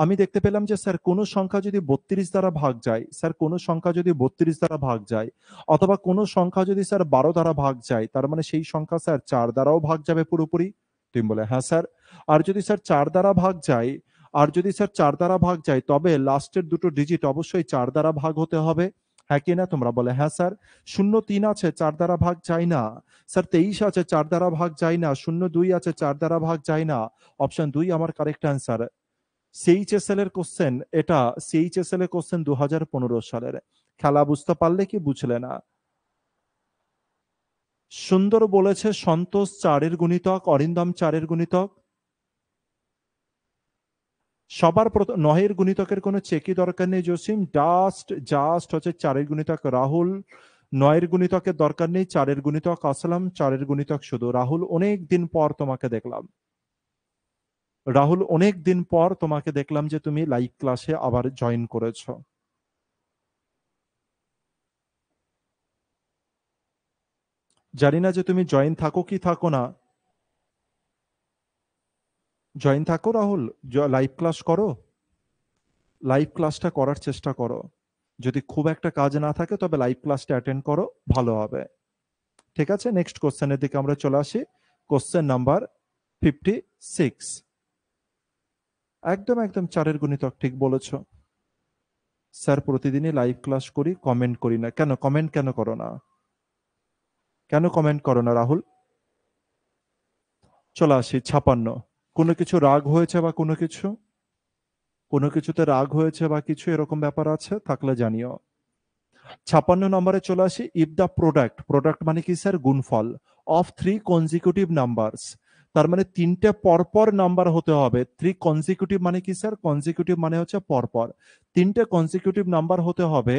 Speaker 1: আমি দেখতে পেলাম যে স্যার কোন সংখ্যা যদি বত্রিশ দ্বারা ভাগ যায় স্যার কোন সংখ্যা যদি বত্রিশ দ্বারা ভাগ যায় অথবা কোন সংখ্যা যদি স্যার বারো দ্বারা ভাগ যায় তার মানে সেই সংখ্যা স্যার চার দ্বারাও ভাগ যাবে পুরোপুরি তুমি বলে হ্যাঁ স্যার আর যদি স্যার চার দ্বারা ভাগ যায় আর যদি স্যার চার দ্বারা ভাগ যায় তবে লাস্টের দুটো ডিজিট অবশ্যই চার দ্বারা ভাগ হতে হবে হ্যাঁ কি না তোমরা বলে হ্যাঁ স্যার শূন্য তিন আছে চার দ্বারা ভাগ যায় না স্যার তেইশ আছে চার দ্বারা ভাগ যায় না শূন্য দুই আছে চার দ্বারা ভাগ যায় না অপশন দুই আমার কারেক্ট অ্যান্সার সিএইচএসএল এর কোশ্চেন এটা সিএইচএসএল এর কোশ্চেন দু হাজার পনেরো সালের খেলা বুঝতে পারলে কি বুঝলে না সুন্দর বলেছে সন্তোষ চারের গুণিতক অরিন্দম চারের গুণিতক সবার নহের গুণিতকের কোনো চেকি দরকার নেই জসিম ডাস্ট জাস্ট হচ্ছে চারের গুণিতক রাহুল নয়ের গুণিতকের দরকার নেই চারের গুণিতক আসলাম চারের গুণিতক শুধু রাহুল অনেক দিন পর তোমাকে দেখলাম রাহুল অনেক দিন পর তোমাকে দেখলাম যে তুমি লাইভ ক্লাসে আবার জয়েন করেছ জানি না যে তুমি জয়েন থাকো কি থাকো না জয়েন থাকো রাহুল লাইভ ক্লাস করো লাইভ ক্লাসটা করার চেষ্টা করো যদি খুব একটা কাজ না থাকে তবে লাইভ ক্লাসটা অ্যাটেন্ড করো ভালো হবে ঠিক আছে নেক্সট কোশ্চেনের দিকে আমরা চলে আসি কোশ্চেন নাম্বার ফিফটি সিক্স একদম একদম চারের গণিতক ঠিক বলেছ স্যার প্রতিদিনই লাইভ ক্লাস করি কমেন্ট করি না কেন কমেন্ট কেন করো না কেন কমেন্ট করো না রাহুল চলে আসি ছাপান্ন কোনো কিছু রাগ হয়েছে বা কোনো কিছু কোনো কিছুতে রাগ হয়েছে বা কিছু এরকম ব্যাপার আছে থাকলে জানিও ছাপান্ন নম্বরে চলে আসি ইফ দ্য প্রোডাক্ট প্রোডাক্ট মানে কি স্যার গুণফল অফ থ্রি কনজিকিউটিভ নাম্বারস তার মানে তিনটে পরপর নাম্বার হতে হবে থ্রি কনসিকিউটিভ মানে কি স্যার কনজিকিউটিভ মানে হচ্ছে পরপর তিনটে কনজিকিউটিভ নাম্বার হতে হবে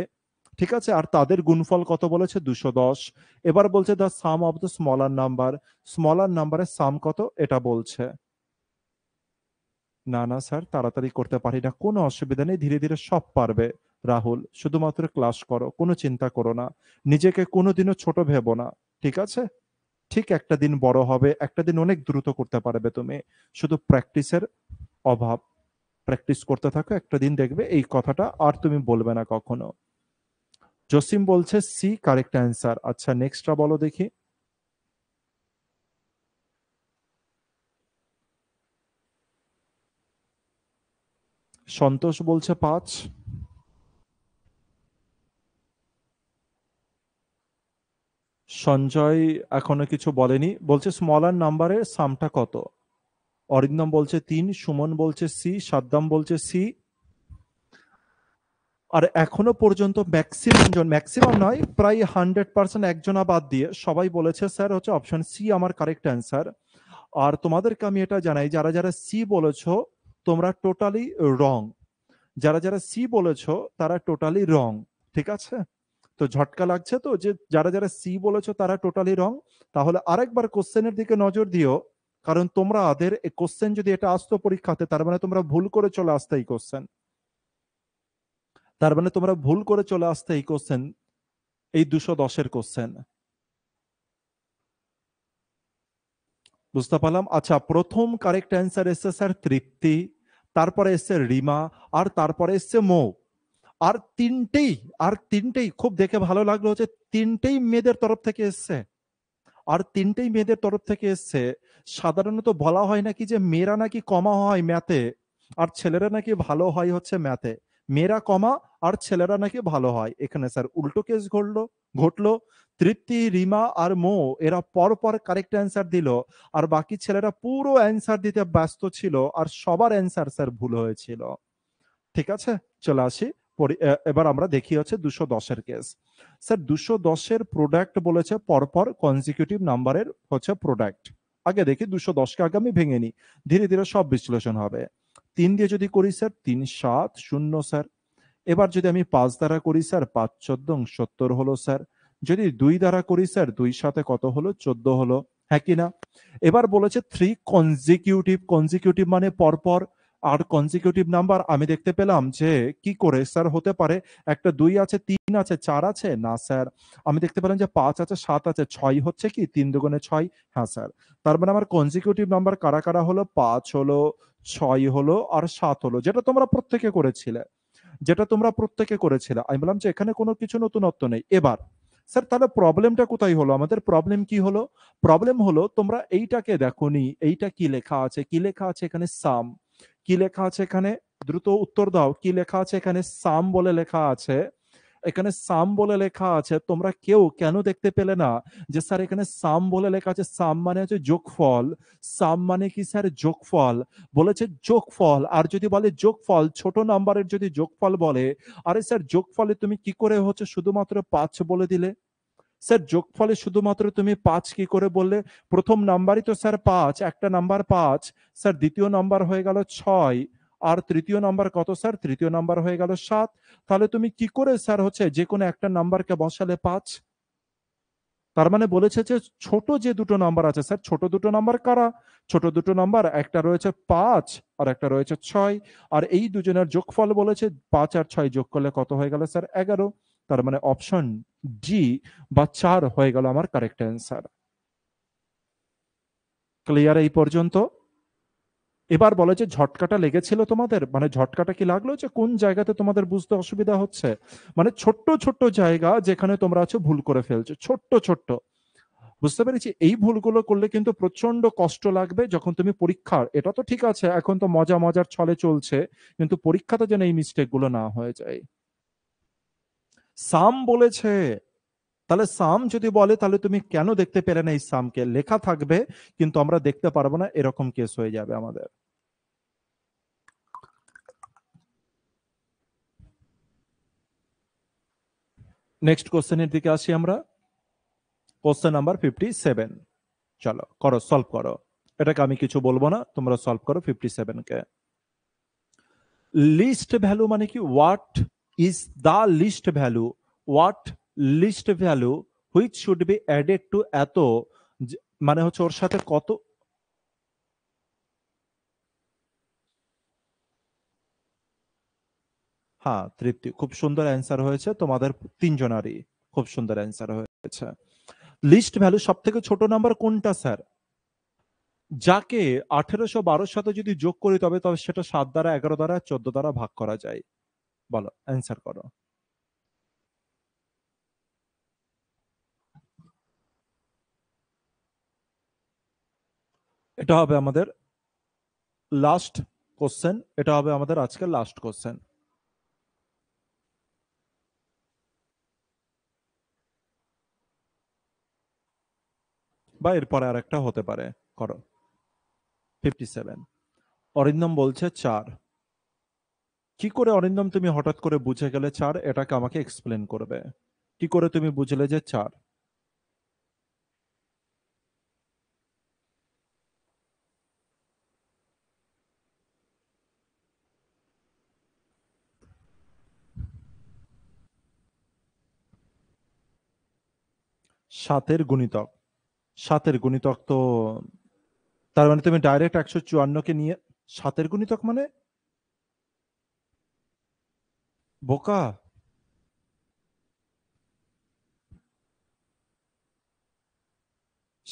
Speaker 1: ঠিক আছে আর তাদের গুণফল কত বলেছে দুশো দশ এবার বলছে the sum of the smaller number smaller নাম্বারের সাম কত এটা বলছে না না স্যার তাড়াতাড়ি করতে পারি না কোনো অসুবিধা নেই ধীরে ধীরে সব পারবে রাহুল শুধুমাত্র ক্লাস করো কোনো চিন্তা করো না নিজেকে কোনোদিনও ছোট ভেবো না ঠিক আছে ঠিক একটা দিন বড় হবে একটা দিন অনেক দ্রুত করতে পারবে তুমি শুধু প্র্যাকটিসের অভাব প্র্যাকটিস করতে থাকো একটা দিন দেখবে এই কথাটা আর তুমি বলবে না কখনো জসিম বলছে সি কারেক্ট অ্যান্সার আচ্ছা নেক্সটটা বলো দেখি সন্তোষ বলছে পাঁচ সঞ্জয় এখনো কিছু বলেনি বলছে স্মলার নাম্বারের সামটা কত অরিন্দম বলছে তিন সুমন বলছে সি সাদ্দাম বলছে সি আর এখনো পর্যন্ত ম্যাক্সিমাম জন ম্যাক্সিমাম নয় প্রায় হান্ড্রেড পার্সেন্ট একজনা বাদ দিয়ে সবাই বলেছে স্যার হচ্ছে অপশন সি আমার কারেক্ট অ্যান্সার আর তোমাদেরকে আমি এটা জানাই যারা যারা সি বলেছ তোমরা টোটালি রং যারা যারা সি বলেছ তারা টোটালি রং ঠিক আছে তো ঝটকা লাগছে তো যে যারা যারা সি বলেছো তারা টোটালি রং তাহলে আরেকবার কোশ্চেনের দিকে নজর দিও কারণ তোমরা আদের কোশ্চেন যদি এটা আসতো পরীক্ষাতে তার মানে তোমরা ভুল করে চলে আসতে এই কোশ্চেন তার মানে তোমরা ভুল করে চলে আসতে এই কোশ্চেন এই দুশো দশের কোশ্চেন বুঝতে পারলাম আচ্ছা প্রথম কারেক্ট অ্যান্সার এসছে স্যার তৃপ্তি তারপরে এসছে রিমা আর তারপরে এসছে মৌ আর তিনটেই আর তিনটেই খুব দেখে ভালো লাগলো যে তিনটেই মেয়েদের তরফ থেকে এসছে আর তিনটেই মেয়েদের তরফ থেকে এসছে সাধারণত বলা হয় নাকি যে মেয়েরা নাকি কমা হয় ম্যাথে আর ছেলেরা নাকি ভালো হয় হচ্ছে ম্যাথে মেয়েরা কমা আর ছেলেরা নাকি ভালো হয় এখানে স্যার উল্টো কেস ঘটলো ঘটলো তৃপ্তি রিমা আর মো এরা পর পর কারেক্ট অ্যান্সার দিল আর বাকি ছেলেরা পুরো অ্যান্সার দিতে ব্যস্ত ছিল আর সবার অ্যান্সার স্যার ভুল হয়েছিল ঠিক আছে চলে আসি এবার আমরা দেখি হচ্ছে দুশো দশের কেস স্যার দুশো দশের প্রোডাক্ট বলেছে পরপর কনজিকিউটিভ নাম্বারের হচ্ছে প্রোডাক্ট আগে দেখি দুশো দশকে আগে আমি ভেঙে নিই ধীরে ধীরে সব বিশ্লেষণ হবে তিন দিয়ে যদি করি স্যার তিন সাত শূন্য স্যার এবার যদি আমি পাঁচ দ্বারা করি স্যার পাঁচ চোদ্দ সত্তর হলো স্যার যদি দুই দ্বারা করি স্যার দুই সাথে কত হলো চোদ্দ হলো হ্যাঁ কিনা এবার বলেছে থ্রি কনজিকিউটিভ কনজিকিউটিভ মানে পরপর আর কনজিকিউটিভ নাম্বার আমি দেখতে পেলাম যে কি করে স্যার হতে পারে একটা দুই আছে তিন আছে চার আছে না স্যার আমি দেখতে পেলাম যে পাঁচ আছে সাত আছে ছয় হচ্ছে কি তিন দুগুণে ছয় হ্যাঁ স্যার তার মানে আমার কনজিকিউটিভ নাম্বার কারা কারা হলো পাঁচ হলো ছয় হলো আর সাত হলো যেটা তোমরা প্রত্যেকে করেছিলে যেটা তোমরা প্রত্যেকে করেছিলে আমি বললাম যে এখানে কোনো কিছু নতুনত্ব নেই এবার স্যার তাহলে প্রবলেমটা কোথায় হলো আমাদের প্রবলেম কি হলো প্রবলেম হলো তোমরা এইটাকে দেখো নি এইটা কি লেখা আছে কি লেখা আছে এখানে সাম কি লেখা আছে এখানে দ্রুত উত্তর দাও কি লেখা আছে এখানে সাম বলে লেখা আছে এখানে সাম বলে লেখা আছে তোমরা কেউ কেন দেখতে পেলে না যে স্যার এখানে সাম বলে লেখা আছে সাম মানে হচ্ছে যোগফল সাম মানে কি স্যার যোগফল বলেছে যোগফল আর যদি বলে যোগফল ছোট নাম্বারের যদি যোগফল বলে আরে স্যার যোগফলে তুমি কি করে হচ্ছে শুধুমাত্র পাঁচ বলে দিলে স্যার যোগফলে শুধুমাত্র তুমি পাঁচ কি করে বললে প্রথম নাম্বারই তো স্যার পাঁচ একটা নাম্বার পাঁচ স্যার দ্বিতীয় নাম্বার হয়ে গেল ছয় আর তৃতীয় নাম্বার কত স্যার তৃতীয় নাম্বার হয়ে গেল সাত তাহলে তুমি কি করে স্যার হচ্ছে যে কোনো একটা নাম্বারকে বসালে পাঁচ তার মানে বলেছে যে ছোট যে দুটো নাম্বার আছে স্যার ছোট দুটো নাম্বার কারা ছোট দুটো নাম্বার একটা রয়েছে পাঁচ আর একটা রয়েছে ছয় আর এই দুজনের যোগফল বলেছে পাঁচ আর ছয় যোগ করলে কত হয়ে গেল স্যার এগারো তার মানে অপশন ডি বা চার হয়ে গেল আমার কারেক্ট অ্যান্সার ক্লিয়ার এই পর্যন্ত এবার বলে যে ঝটকাটা লেগেছিল তোমাদের মানে ঝটকাটা কি লাগলো যে কোন জায়গাতে তোমাদের বুঝতে অসুবিধা হচ্ছে মানে ছোট্ট ছোট্ট জায়গা যেখানে তোমরা আছো ভুল করে ফেলছো ছোট্ট ছোট্ট বুঝতে পেরেছি এই ভুলগুলো করলে কিন্তু প্রচন্ড কষ্ট লাগবে যখন তুমি পরীক্ষার এটা তো ঠিক আছে এখন তো মজা মজার ছলে চলছে কিন্তু পরীক্ষাতে যেন এই মিস্টেক গুলো না হয়ে যায় সাম বলেছে তাহলে সাম যদি বলে তাহলে তুমি কেন দেখতে পেলে না এই সামকে লেখা থাকবে কিন্তু আমরা দেখতে পারবো না এরকম কেস হয়ে যাবে আমাদের নেক্সট কোশ্চেনের দিকে আসি আমরা কোশ্চেন নাম্বার ফিফটি সেভেন চলো করো সলভ করো এটাকে আমি কিছু বলবো না তোমরা সলভ করো ফিফটি সেভেন কে লিস্ট ভ্যালু মানে কি what is the list value what list value which should be added to এত মানে হচ্ছে ওর সাথে কত হ্যাঁ তৃপ্তি খুব সুন্দর অ্যান্সার হয়েছে তোমাদের তিনজনারই খুব সুন্দর অ্যান্সার হয়েছে লিস্ট ভ্যালু সব থেকে ছোট নাম্বার কোনটা স্যার যাকে আঠেরোশো বারোর সাথে যদি যোগ করি তবে তবে সেটা সাত দ্বারা এগারো দ্বারা চোদ্দ দ্বারা ভাগ করা যায় বলো অ্যান্সার করো এটা হবে আমাদের লাস্ট কোশ্চেন এটা হবে আমাদের আজকে লাস্ট কোশ্চেন বা এরপরে আর একটা হতে পারে করো ফিফটি সেভেন অরিন্দম বলছে চার কি করে অরিন্দম তুমি হঠাৎ করে বুঝে গেলে চার এটাকে আমাকে এক্সপ্লেন করবে কি করে তুমি বুঝলে যে চার সাতের গুণিতক সাতের গুণিতক তো তার মানে তুমি ডাইরেক্ট একশো চুয়ান্নকে নিয়ে সাতের গুণিতক মানে বোকা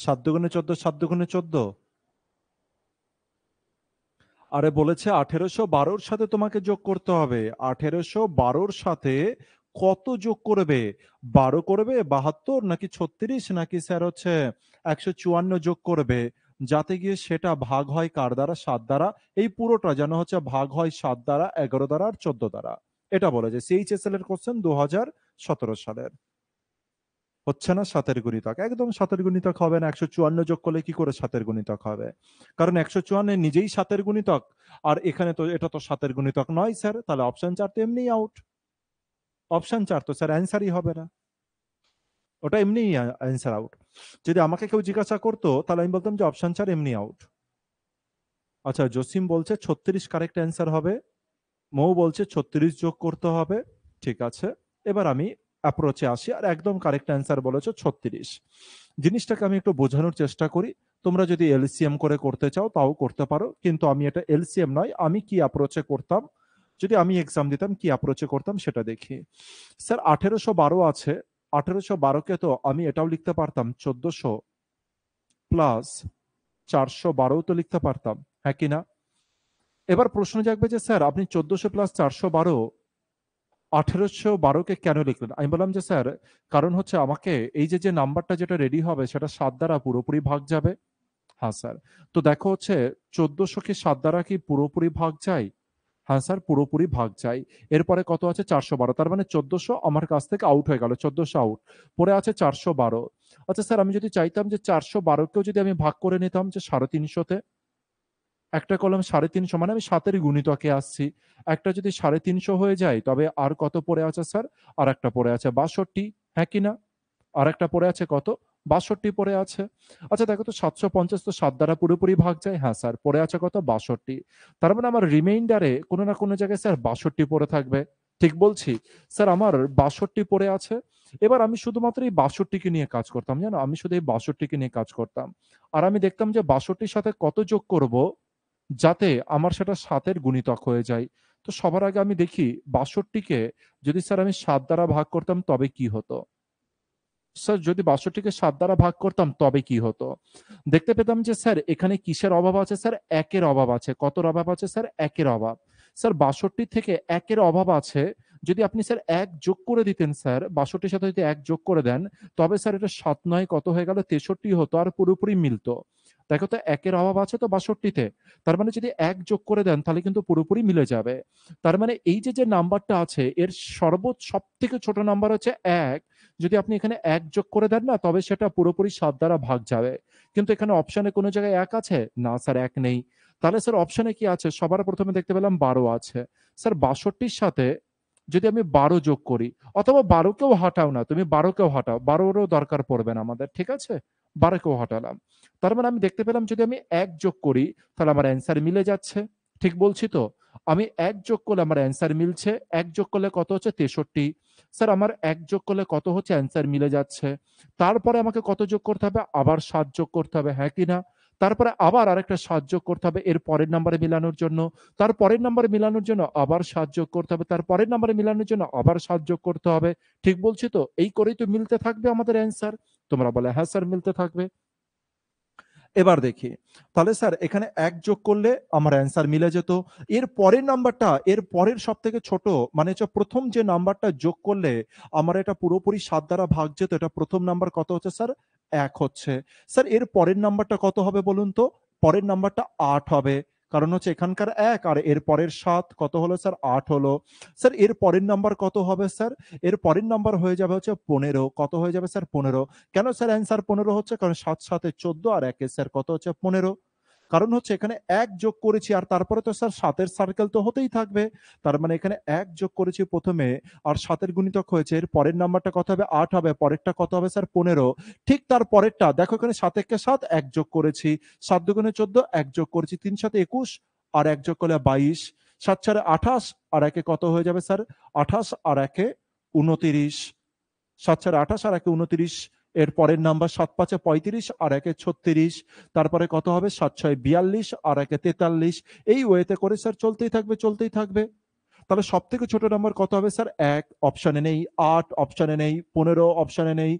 Speaker 1: সাধ্য গুণে চোদ্দ সাধ্য গুণে চোদ্দ আরে বলেছে আঠেরোশো বারোর সাথে তোমাকে যোগ করতে হবে আঠেরোশো বারোর সাথে কত যোগ করবে বারো করবে বাহাত্তর নাকি ছত্রিশ নাকি স্যার হচ্ছে একশো চুয়ান্ন যোগ করবে যাতে গিয়ে সেটা ভাগ হয় কার দ্বারা সাত দ্বারা এই পুরোটা যেন হচ্ছে ভাগ হয় সাত দ্বারা এগারো দ্বারা আর চোদ্দ দ্বারা এটা বলে যে সিএইচএসএল এর কোশ্চেন দু হাজার সতেরো সালের হচ্ছে না সাতের গুণিতক একদম সাতের গুণিতক হবে না একশো চুয়ান্ন যোগ করলে কি করে সাতের গুণিতক হবে কারণ একশো চুয়ান্ন নিজেই সাতের গুণিতক আর এখানে তো এটা তো সাতের গুণিতক নয় স্যার তাহলে অপশন চার তো এমনি আউট অপশন চার তো স্যার অ্যান্সারই হবে না ওটা এমনিই অ্যান্সার আউট যদি আমাকে কেউ জিজ্ঞাসা করতো তাহলে আমি বলতাম যে অপশন চার এমনি আউট আচ্ছা জসিম বলছে ছত্রিশ কারেক্ট অ্যান্সার হবে মৌ বলছে ছত্রিশ যোগ করতে হবে ঠিক আছে এবার আমি অ্যাপ্রোচে আসি আর একদম কারেক্ট অ্যান্সার বলেছ ছত্রিশ জিনিসটাকে আমি একটু বোঝানোর চেষ্টা করি তোমরা যদি এলসিএম করে করতে চাও তাও করতে পারো কিন্তু আমি এটা এলসিএম নয় আমি কি অ্যাপ্রোচে করতাম যদি আমি এক্সাম দিতাম কি অ্যাপ্রোচে করতাম সেটা দেখি স্যার আঠেরোশো বারো আছে আঠেরোশো বারোকে তো আমি এটাও লিখতে পারতাম চোদ্দশো প্লাস চারশো বারো তো লিখতে পারতাম হ্যাঁ কিনা এবার প্রশ্ন জাগবে যে স্যার আপনি চোদ্দশো প্লাস চারশো বারো আঠেরোশো বারোকে কেন লিখলেন আমি বললাম যে স্যার কারণ হচ্ছে আমাকে এই যে যে নাম্বারটা যেটা রেডি হবে সেটা সাত দ্বারা পুরোপুরি ভাগ যাবে হ্যাঁ স্যার তো দেখো হচ্ছে চোদ্দশো কি সাত দ্বারা কি পুরোপুরি ভাগ যায় হ্যাঁ স্যার পুরোপুরি ভাগ চাই এরপরে কত আছে চারশো বারো তার মানে চোদ্দশো আমার কাছ থেকে আউট হয়ে গেল চোদ্দশো আউট পরে আছে চারশো বারো আচ্ছা স্যার আমি যদি চাইতাম যে চারশো বারোকেও যদি আমি ভাগ করে নিতাম যে সাড়ে তিনশোতে একটা কলম সাড়ে তিনশো মানে আমি সাতের গুণিতকে আসছি একটা যদি সাড়ে তিনশো হয়ে যায় তবে আর কত পড়ে আছে স্যার আর একটা পড়ে আছে বাষট্টি হ্যাঁ কি না আর একটা পড়ে আছে কত বাষট্টি পড়ে আছে আচ্ছা দেখো তো সাতশো পঞ্চাশ তো সাত দ্বারা পুরোপুরি ভাগ যায় হ্যাঁ স্যার পড়ে আছে কত বাষট্টি তার মানে আমার রিমাইন্ডারে কোনো না কোনো জায়গায় স্যার বাষট্টি পড়ে থাকবে ঠিক বলছি স্যার আমার বাষট্টি পড়ে আছে এবার আমি শুধুমাত্র এই বাষট্টিকে নিয়ে কাজ করতাম জানো আমি শুধু এই বাষট্টিকে নিয়ে কাজ করতাম আর আমি দেখতাম যে বাষট্টির সাথে কত যোগ করব যাতে আমার সেটা সাতের গুণিতক হয়ে যায় তো সবার আগে আমি দেখি বাষট্টিকে যদি স্যার আমি সাত দ্বারা ভাগ করতাম তবে কি হতো স্যার যদি বাষট্টিকে সাত দ্বারা ভাগ করতাম তবে কি হতো দেখতে পেতাম যে স্যার এখানে কিসের অভাব আছে স্যার একের অভাব আছে কতর অভাব আছে স্যার একের অভাব স্যার বাষট্টি থেকে একের অভাব আছে যদি আপনি স্যার এক যোগ করে দিতেন স্যার বাষট্টির সাথে যদি এক যোগ করে দেন তবে স্যার এটা সাত নয় কত হয়ে গেল তেষট্টি হতো আর পুরোপুরি মিলতো দেখো তো একের অভাব আছে তো বাষট্টিতে তার মানে যদি এক যোগ করে দেন তাহলে কিন্তু পুরোপুরি মিলে যাবে তার মানে এই যে যে নাম্বারটা আছে এর সর্বোচ্চ সব থেকে ছোট নাম্বার হচ্ছে এক যদি আপনি এখানে এক যোগ করে দেন না তবে সেটা পুরোপুরি সাত দ্বারা ভাগ যাবে কিন্তু এখানে অপশনে কোনো জায়গায় এক আছে না স্যার এক নেই তাহলে স্যার অপশনে কি আছে সবার প্রথমে দেখতে পেলাম বারো আছে স্যার বাষট্টির সাথে যদি আমি বারো যোগ করি অথবা বারোকেও হাঁটাও না তুমি বারোকেও হাঁটাও বারোরও দরকার পড়বে না আমাদের ঠিক আছে বারাকে হটালাম তার মানে আমি দেখতে পেলাম যদি আমি এক যোগ করি তাহলে আমার অ্যান্সার মিলে যাচ্ছে ঠিক বলছি তো আমি এক যোগ করলে আমার অ্যান্সার মিলছে এক যোগ করলে কত হচ্ছে তেষট্টি স্যার আমার এক যোগ করলে কত হচ্ছে অ্যান্সার মিলে যাচ্ছে তারপরে আমাকে কত যোগ করতে হবে আবার সাত যোগ করতে হবে হ্যাঁ কিনা তারপরে আবার আরেকটা সাহায্য করতে হবে এর পরের নাম্বারে মিলানোর জন্য তার পরের নাম্বারে মিলানোর জন্য আবার সাহায্য করতে হবে তার পরের নাম্বারে মিলানোর জন্য আবার সাহায্য করতে হবে ঠিক বলছি তো এই করেই তো মিলতে থাকবে আমাদের অ্যান্সার তোমরা বলে হ্যাঁ স্যার মিলতে থাকবে এবার দেখি তাহলে স্যার এখানে এক যোগ করলে আমার অ্যান্সার মিলে যেত এর পরের নাম্বারটা এর পরের সব থেকে ছোট মানে হচ্ছে প্রথম যে নাম্বারটা যোগ করলে আমার এটা পুরোপুরি সাত দ্বারা ভাগ যেত এটা প্রথম নাম্বার কত হচ্ছে স্যার এক হচ্ছে স্যার এর পরের নাম্বারটা কত হবে বলুন তো পরের নাম্বারটা আট হবে কারণ হচ্ছে এখানকার এক আর এর পরের সাত কত হলো স্যার আট হলো স্যার এর পরের নাম্বার কত হবে স্যার এর পরের নাম্বার হয়ে যাবে হচ্ছে পনেরো কত হয়ে যাবে স্যার পনেরো কেন স্যার অ্যান্সার পনেরো হচ্ছে কারণ সাত সাতে চোদ্দ আর একে স্যার কত হচ্ছে পনেরো কারণ হচ্ছে এখানে এক যোগ করেছি আর তারপরে তো স্যার সাতের সার্কেল তো হতেই থাকবে তার মানে এখানে এক যোগ করেছি প্রথমে আর সাতের গুণিতক হয়েছে এর পরের নাম্বারটা কত হবে আট হবে পরেরটা কত হবে স্যার পনেরো ঠিক তার পরেরটা দেখো এখানে সাতেককে সাত এক যোগ করেছি সাত দুগুণে চোদ্দ এক যোগ করেছি তিন সাথে একুশ আর এক যোগ করলে বাইশ সাত চারে আঠাশ আর একে কত হয়ে যাবে স্যার আঠাশ আর একে উনতিরিশ সাত চারে আঠাশ আর একে উনতিরিশ এর পরের নাম্বার সাত পাঁচে পঁয়ত্রিশ আর একে ছত্রিশ তারপরে কত হবে সাত ছয় বিয়াল্লিশ আর একে তেতাল্লিশ এই ওয়েতে করে স্যার চলতেই থাকবে চলতেই থাকবে তাহলে সব থেকে ছোট নাম্বার কত হবে স্যার এক অপশানে নেই আট অপশানে নেই পনেরো অপশানে নেই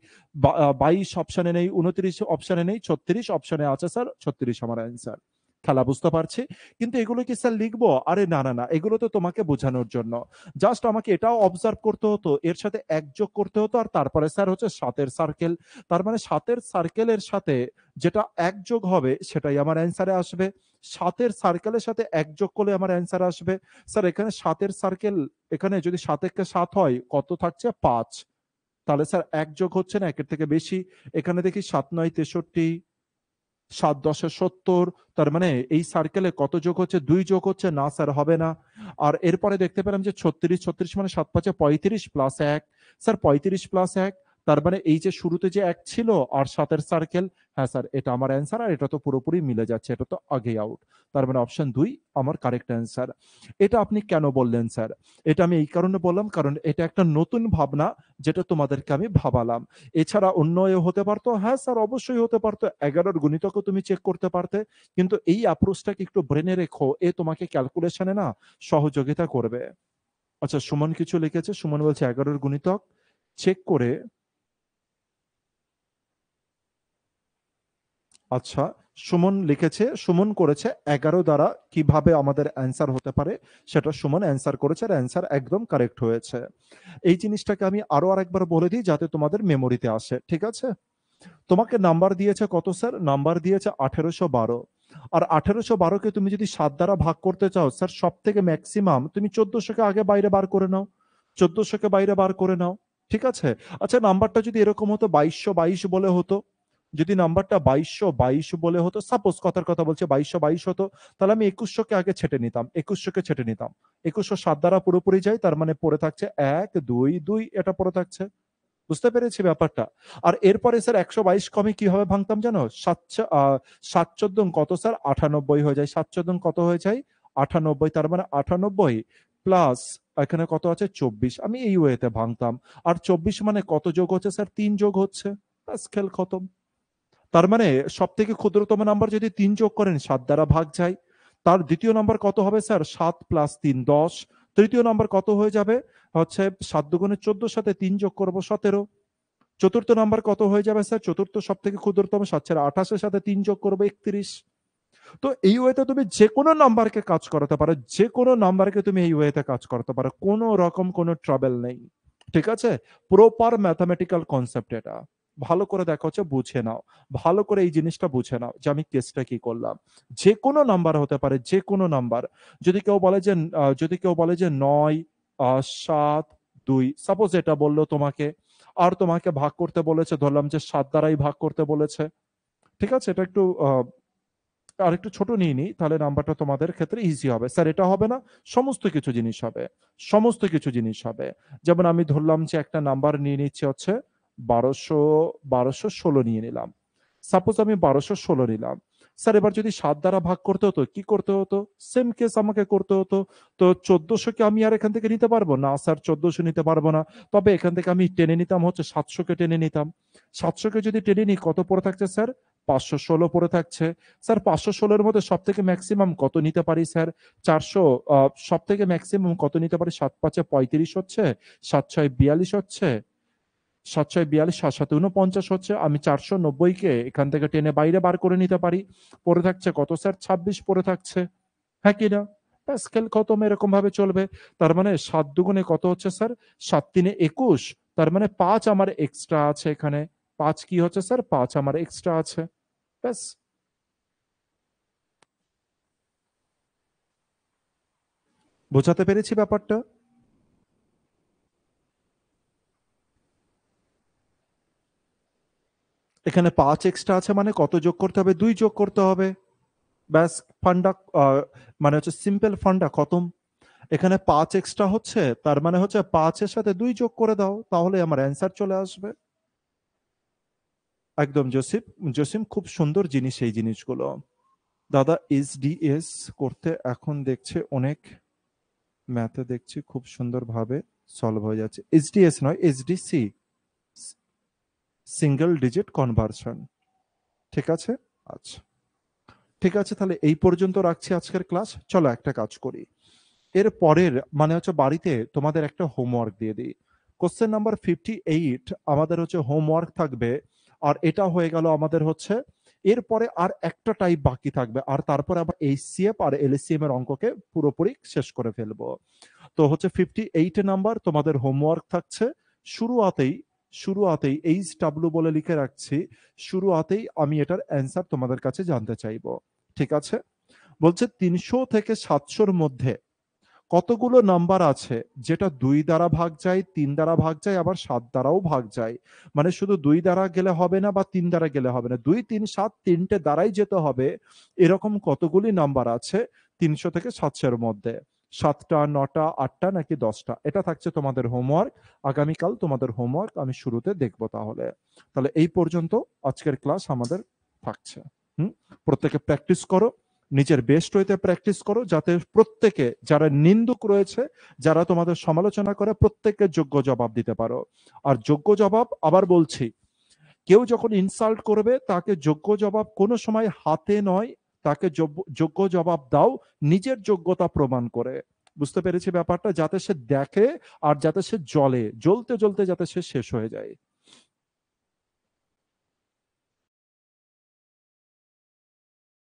Speaker 1: বাইশ অপশানে নেই উনত্রিশ অপশানে নেই ছত্রিশ অপশানে আছে স্যার ছত্রিশ আমার অ্যান্সার খেলা বুঝতে পারছি কিন্তু এগুলো কি স্যার লিখবো আরে না না না এগুলো তো তোমাকে বোঝানোর জন্য জাস্ট আমাকে এটাও অবজার্ভ করতে হতো এর সাথে একযোগ করতে হতো আর তারপরে স্যার হচ্ছে সাতের সার্কেল তার মানে সাতের সার্কেলের সাথে যেটা একযোগ হবে সেটাই আমার অ্যান্সারে আসবে সাতের সার্কেলের সাথে একযোগ করলে আমার অ্যান্সার আসবে স্যার এখানে সাতের সার্কেল এখানে যদি সাতেরকে সাত হয় কত থাকছে পাঁচ তাহলে স্যার একযোগ হচ্ছে না একের থেকে বেশি এখানে দেখি সাত নয় তেষট্টি সাত দশে সত্তর তার মানে এই সার্কেলে কত যোগ হচ্ছে দুই যোগ হচ্ছে না স্যার হবে না আর এরপরে দেখতে পেলাম যে ছত্রিশ ছত্রিশ মানে সাত পাঁচে পঁয়ত্রিশ প্লাস এক স্যার পঁয়ত্রিশ প্লাস এক তার মানে এই যে শুরুতে যে এক ছিল আর সাতের সার্কেল হ্যাঁ স্যার এটা আমার অ্যান্সার আর এটা তো পুরোপুরি মিলে যাচ্ছে এটা তো আগে আউট তার মানে অপশন দুই আমার কারেক্ট অ্যান্সার এটা আপনি কেন বললেন স্যার এটা আমি এই কারণে বললাম কারণ এটা একটা নতুন ভাবনা যেটা তোমাদেরকে আমি ভাবালাম এছাড়া অন্য হতে পারতো হ্যাঁ স্যার অবশ্যই হতে পারতো এগারোর গণিতকে তুমি চেক করতে পারতে কিন্তু এই অ্যাপ্রোচটাকে একটু ব্রেনে রেখো এ তোমাকে ক্যালকুলেশনে না সহযোগিতা করবে আচ্ছা সুমন কিছু লিখেছে সুমন বলছে এগারোর গণিতক চেক করে আচ্ছা সুমন লিখেছে সুমন করেছে এগারো দ্বারা কিভাবে আমাদের অ্যান্সার হতে পারে সেটা সুমন অ্যান্সার করেছে আর অ্যান্সার একদম কারেক্ট হয়েছে এই জিনিসটাকে আমি আরো আরেকবার বলে দিই যাতে তোমাদের মেমোরিতে আসে ঠিক আছে তোমাকে নাম্বার দিয়েছে কত স্যার নাম্বার দিয়েছে আঠেরোশো বারো আর আঠেরোশো বারোকে তুমি যদি সাত দ্বারা ভাগ করতে চাও স্যার সব থেকে ম্যাক্সিমাম তুমি চোদ্দশোকে আগে বাইরে বার করে নাও চোদ্দশোকে বাইরে বার করে নাও ঠিক আছে আচ্ছা নাম্বারটা যদি এরকম হতো বাইশশো বাইশ বলে হতো যদি নাম্বারটা বাইশশো বাইশ বলে হতো সাপোজ কথার কথা বলছে বাইশশো বাইশ হতো তাহলে আমি একুশশোকে আগে ছেটে নিতাম একুশশোকে ছেটে নিতাম একুশশো সাত দ্বারা পুরোপুরি যাই তার মানে পড়ে থাকছে এক দুই দুই এটা পড়ে থাকছে বুঝতে পেরেছি ব্যাপারটা আর এরপরে স্যার একশো বাইশ কমে কিভাবে ভাঙতাম জানো সাত চোদ্দ কত স্যার আটানব্বই হয়ে যায় চোদ্দ কত হয়ে যায় আটানব্বই তার মানে আটানব্বই প্লাস এখানে কত আছে চব্বিশ আমি এই ওয়েতে ভাঙতাম আর চব্বিশ মানে কত যোগ হচ্ছে স্যার তিন যোগ হচ্ছে খেল খতম তার মানে সব থেকে ক্ষুদ্রতম নাম্বার যদি তিন যোগ করেন সাত দ্বারা ভাগ যায় তার দ্বিতীয় নাম্বার কত হবে স্যার সাত প্লাস তিন দশ তৃতীয় নাম্বার কত হয়ে যাবে হচ্ছে সাত দুগুণে চোদ্দ সাথে তিন যোগ করবো সতেরো চতুর্থ নাম্বার কত হয়ে যাবে স্যার চতুর্থ সব থেকে ক্ষুদ্রতম সাত চার আঠাশের সাথে তিন যোগ করবো একত্রিশ তো এই ওয়েতে তুমি যে কোনো নাম্বারকে কাজ করাতে পারো যে কোনো নাম্বারকে তুমি এই ওয়েতে কাজ করাতে পারো কোনো রকম কোনো ট্রাভেল নেই ঠিক আছে প্রপার ম্যাথামেটিক্যাল কনসেপ্ট এটা ভালো করে দেখা হচ্ছে বুঝে নাও ভালো করে এই জিনিসটা বুঝে নাও যে আমি কেসটা কি করলাম যে কোনো নাম্বার হতে পারে যে কোনো নাম্বার যদি কেউ বলে যে যদি কেউ বলে যে নয় সাত দুই সাপোজ এটা বললো তোমাকে আর তোমাকে ভাগ করতে বলেছে ধরলাম যে সাত দ্বারাই ভাগ করতে বলেছে ঠিক আছে এটা একটু আর একটু ছোট নিয়ে নিই তাহলে নাম্বারটা তোমাদের ক্ষেত্রে ইজি হবে স্যার এটা হবে না সমস্ত কিছু জিনিস হবে সমস্ত কিছু জিনিস হবে যেমন আমি ধরলাম যে একটা নাম্বার নিয়ে নিচ্ছে হচ্ছে বারোশো বারোশো ষোলো নিয়ে নিলাম সাপোজ আমি বারোশো ষোলো নিলাম স্যার এবার যদি সাত দ্বারা ভাগ করতে হতো কি করতে হতো সেম কেস আমাকে করতে হতো তো কে আমি আর এখান থেকে নিতে পারবো না স্যার চোদ্দশো নিতে পারবো না তবে এখান থেকে আমি টেনে নিতাম হচ্ছে সাতশোকে টেনে নিতাম সাতশোকে যদি টেনে নিই কত পরে থাকছে স্যার পাঁচশো ষোলো পরে থাকছে স্যার পাঁচশো ষোলোর মধ্যে সব থেকে ম্যাক্সিমাম কত নিতে পারি স্যার চারশো সব থেকে ম্যাক্সিমাম কত নিতে পারি সাত পাঁচে পঁয়ত্রিশ হচ্ছে সাত ছয় বিয়াল্লিশ হচ্ছে সাতশয় বিয়াল্লিশ সাতশত উনপঞ্চাশ হচ্ছে আমি চারশো নব্বইকে এখান থেকে টেনে বাইরে বার করে নিতে পারি পরে থাকছে কত স্যার ছাব্বিশ পরে থাকছে হ্যাঁ কিনা স্কেল কত এরকম ভাবে চলবে তার মানে সাত দুগুণে কত হচ্ছে স্যার সাত তিনে একুশ তার মানে পাঁচ আমার এক্সট্রা আছে এখানে পাঁচ কি হচ্ছে স্যার পাঁচ আমার এক্সট্রা আছে ব্যাস বোঝাতে পেরেছি ব্যাপারটা এখানে পাঁচ এক্সট্রা আছে মানে কত যোগ করতে হবে দুই যোগ করতে হবে ব্যাস ফান্ডা মানে হচ্ছে সিম্পল ফান্ডা খতম এখানে পাঁচ এক্সট্রা হচ্ছে তার মানে হচ্ছে পাঁচের সাথে দুই যোগ করে দাও তাহলে আমার অ্যান্সার চলে আসবে একদম জসিম জসিম খুব সুন্দর জিনিস এই জিনিসগুলো দাদা এস এস করতে এখন দেখছে অনেক ম্যাথে দেখছি খুব সুন্দরভাবে সলভ হয়ে যাচ্ছে এস ডি এস নয় S D C single digit conversion ঠিক আছে আচ্ছা ঠিক আছে তাহলে এই পর্যন্ত রাখছি আজকের ক্লাস চলো একটা কাজ করি এর পরের মানে হচ্ছে বাড়িতে তোমাদের একটা হোমওয়ার্ক দিয়ে দিই কোশ্চেন নাম্বার ফিফটি এইট আমাদের হচ্ছে হোমওয়ার্ক থাকবে আর এটা হয়ে গেল আমাদের হচ্ছে এরপরে আর একটা টাইপ বাকি থাকবে আর তারপরে আবার এইচসিএফ আর এলএসিএম এর অঙ্ককে পুরোপুরি শেষ করে ফেলবো তো হচ্ছে ফিফটি এইট নাম্বার তোমাদের হোমওয়ার্ক থাকছে শুরুয়াতেই শুরুতেই এইচ ডাব্লু বলে লিখে রাখছি শুরুতেই আমি এটার অ্যান্সার তোমাদের কাছে জানতে চাইব ঠিক আছে বলছে তিনশো থেকে সাতশোর মধ্যে কতগুলো নাম্বার আছে যেটা দুই দ্বারা ভাগ যায় তিন দ্বারা ভাগ যায় আবার সাত দ্বারাও ভাগ যায় মানে শুধু দুই দ্বারা গেলে হবে না বা তিন দ্বারা গেলে হবে না দুই তিন সাত তিনটে দ্বারাই যেতে হবে এরকম কতগুলি নাম্বার আছে তিনশো থেকে সাতশোর মধ্যে সাতটা নটা আটটা নাকি দশটা এটা থাকছে তোমাদের হোমওয়ার্ক আগামীকাল তোমাদের হোমওয়ার্ক আমি শুরুতে দেখবো তাহলে তাহলে এই পর্যন্ত আজকের ক্লাস আমাদের থাকছে হুম প্রত্যেকে প্র্যাকটিস করো নিজের বেস্ট ওয়েতে প্র্যাকটিস করো যাতে প্রত্যেকে যারা নিন্দুক রয়েছে যারা তোমাদের সমালোচনা করে প্রত্যেককে যোগ্য জবাব দিতে পারো আর যোগ্য জবাব আবার বলছি কেউ যখন ইনসাল্ট করবে তাকে যোগ্য জবাব কোনো সময় হাতে নয় তাকে যোগ্য জবাব দাও নিজের যোগ্যতা প্রমাণ করে বুঝতে পেরেছি ব্যাপারটা যাতে সে দেখে আর যাতে সে জলে জ্বলতে জ্বলতে যাতে সে শেষ হয়ে যায়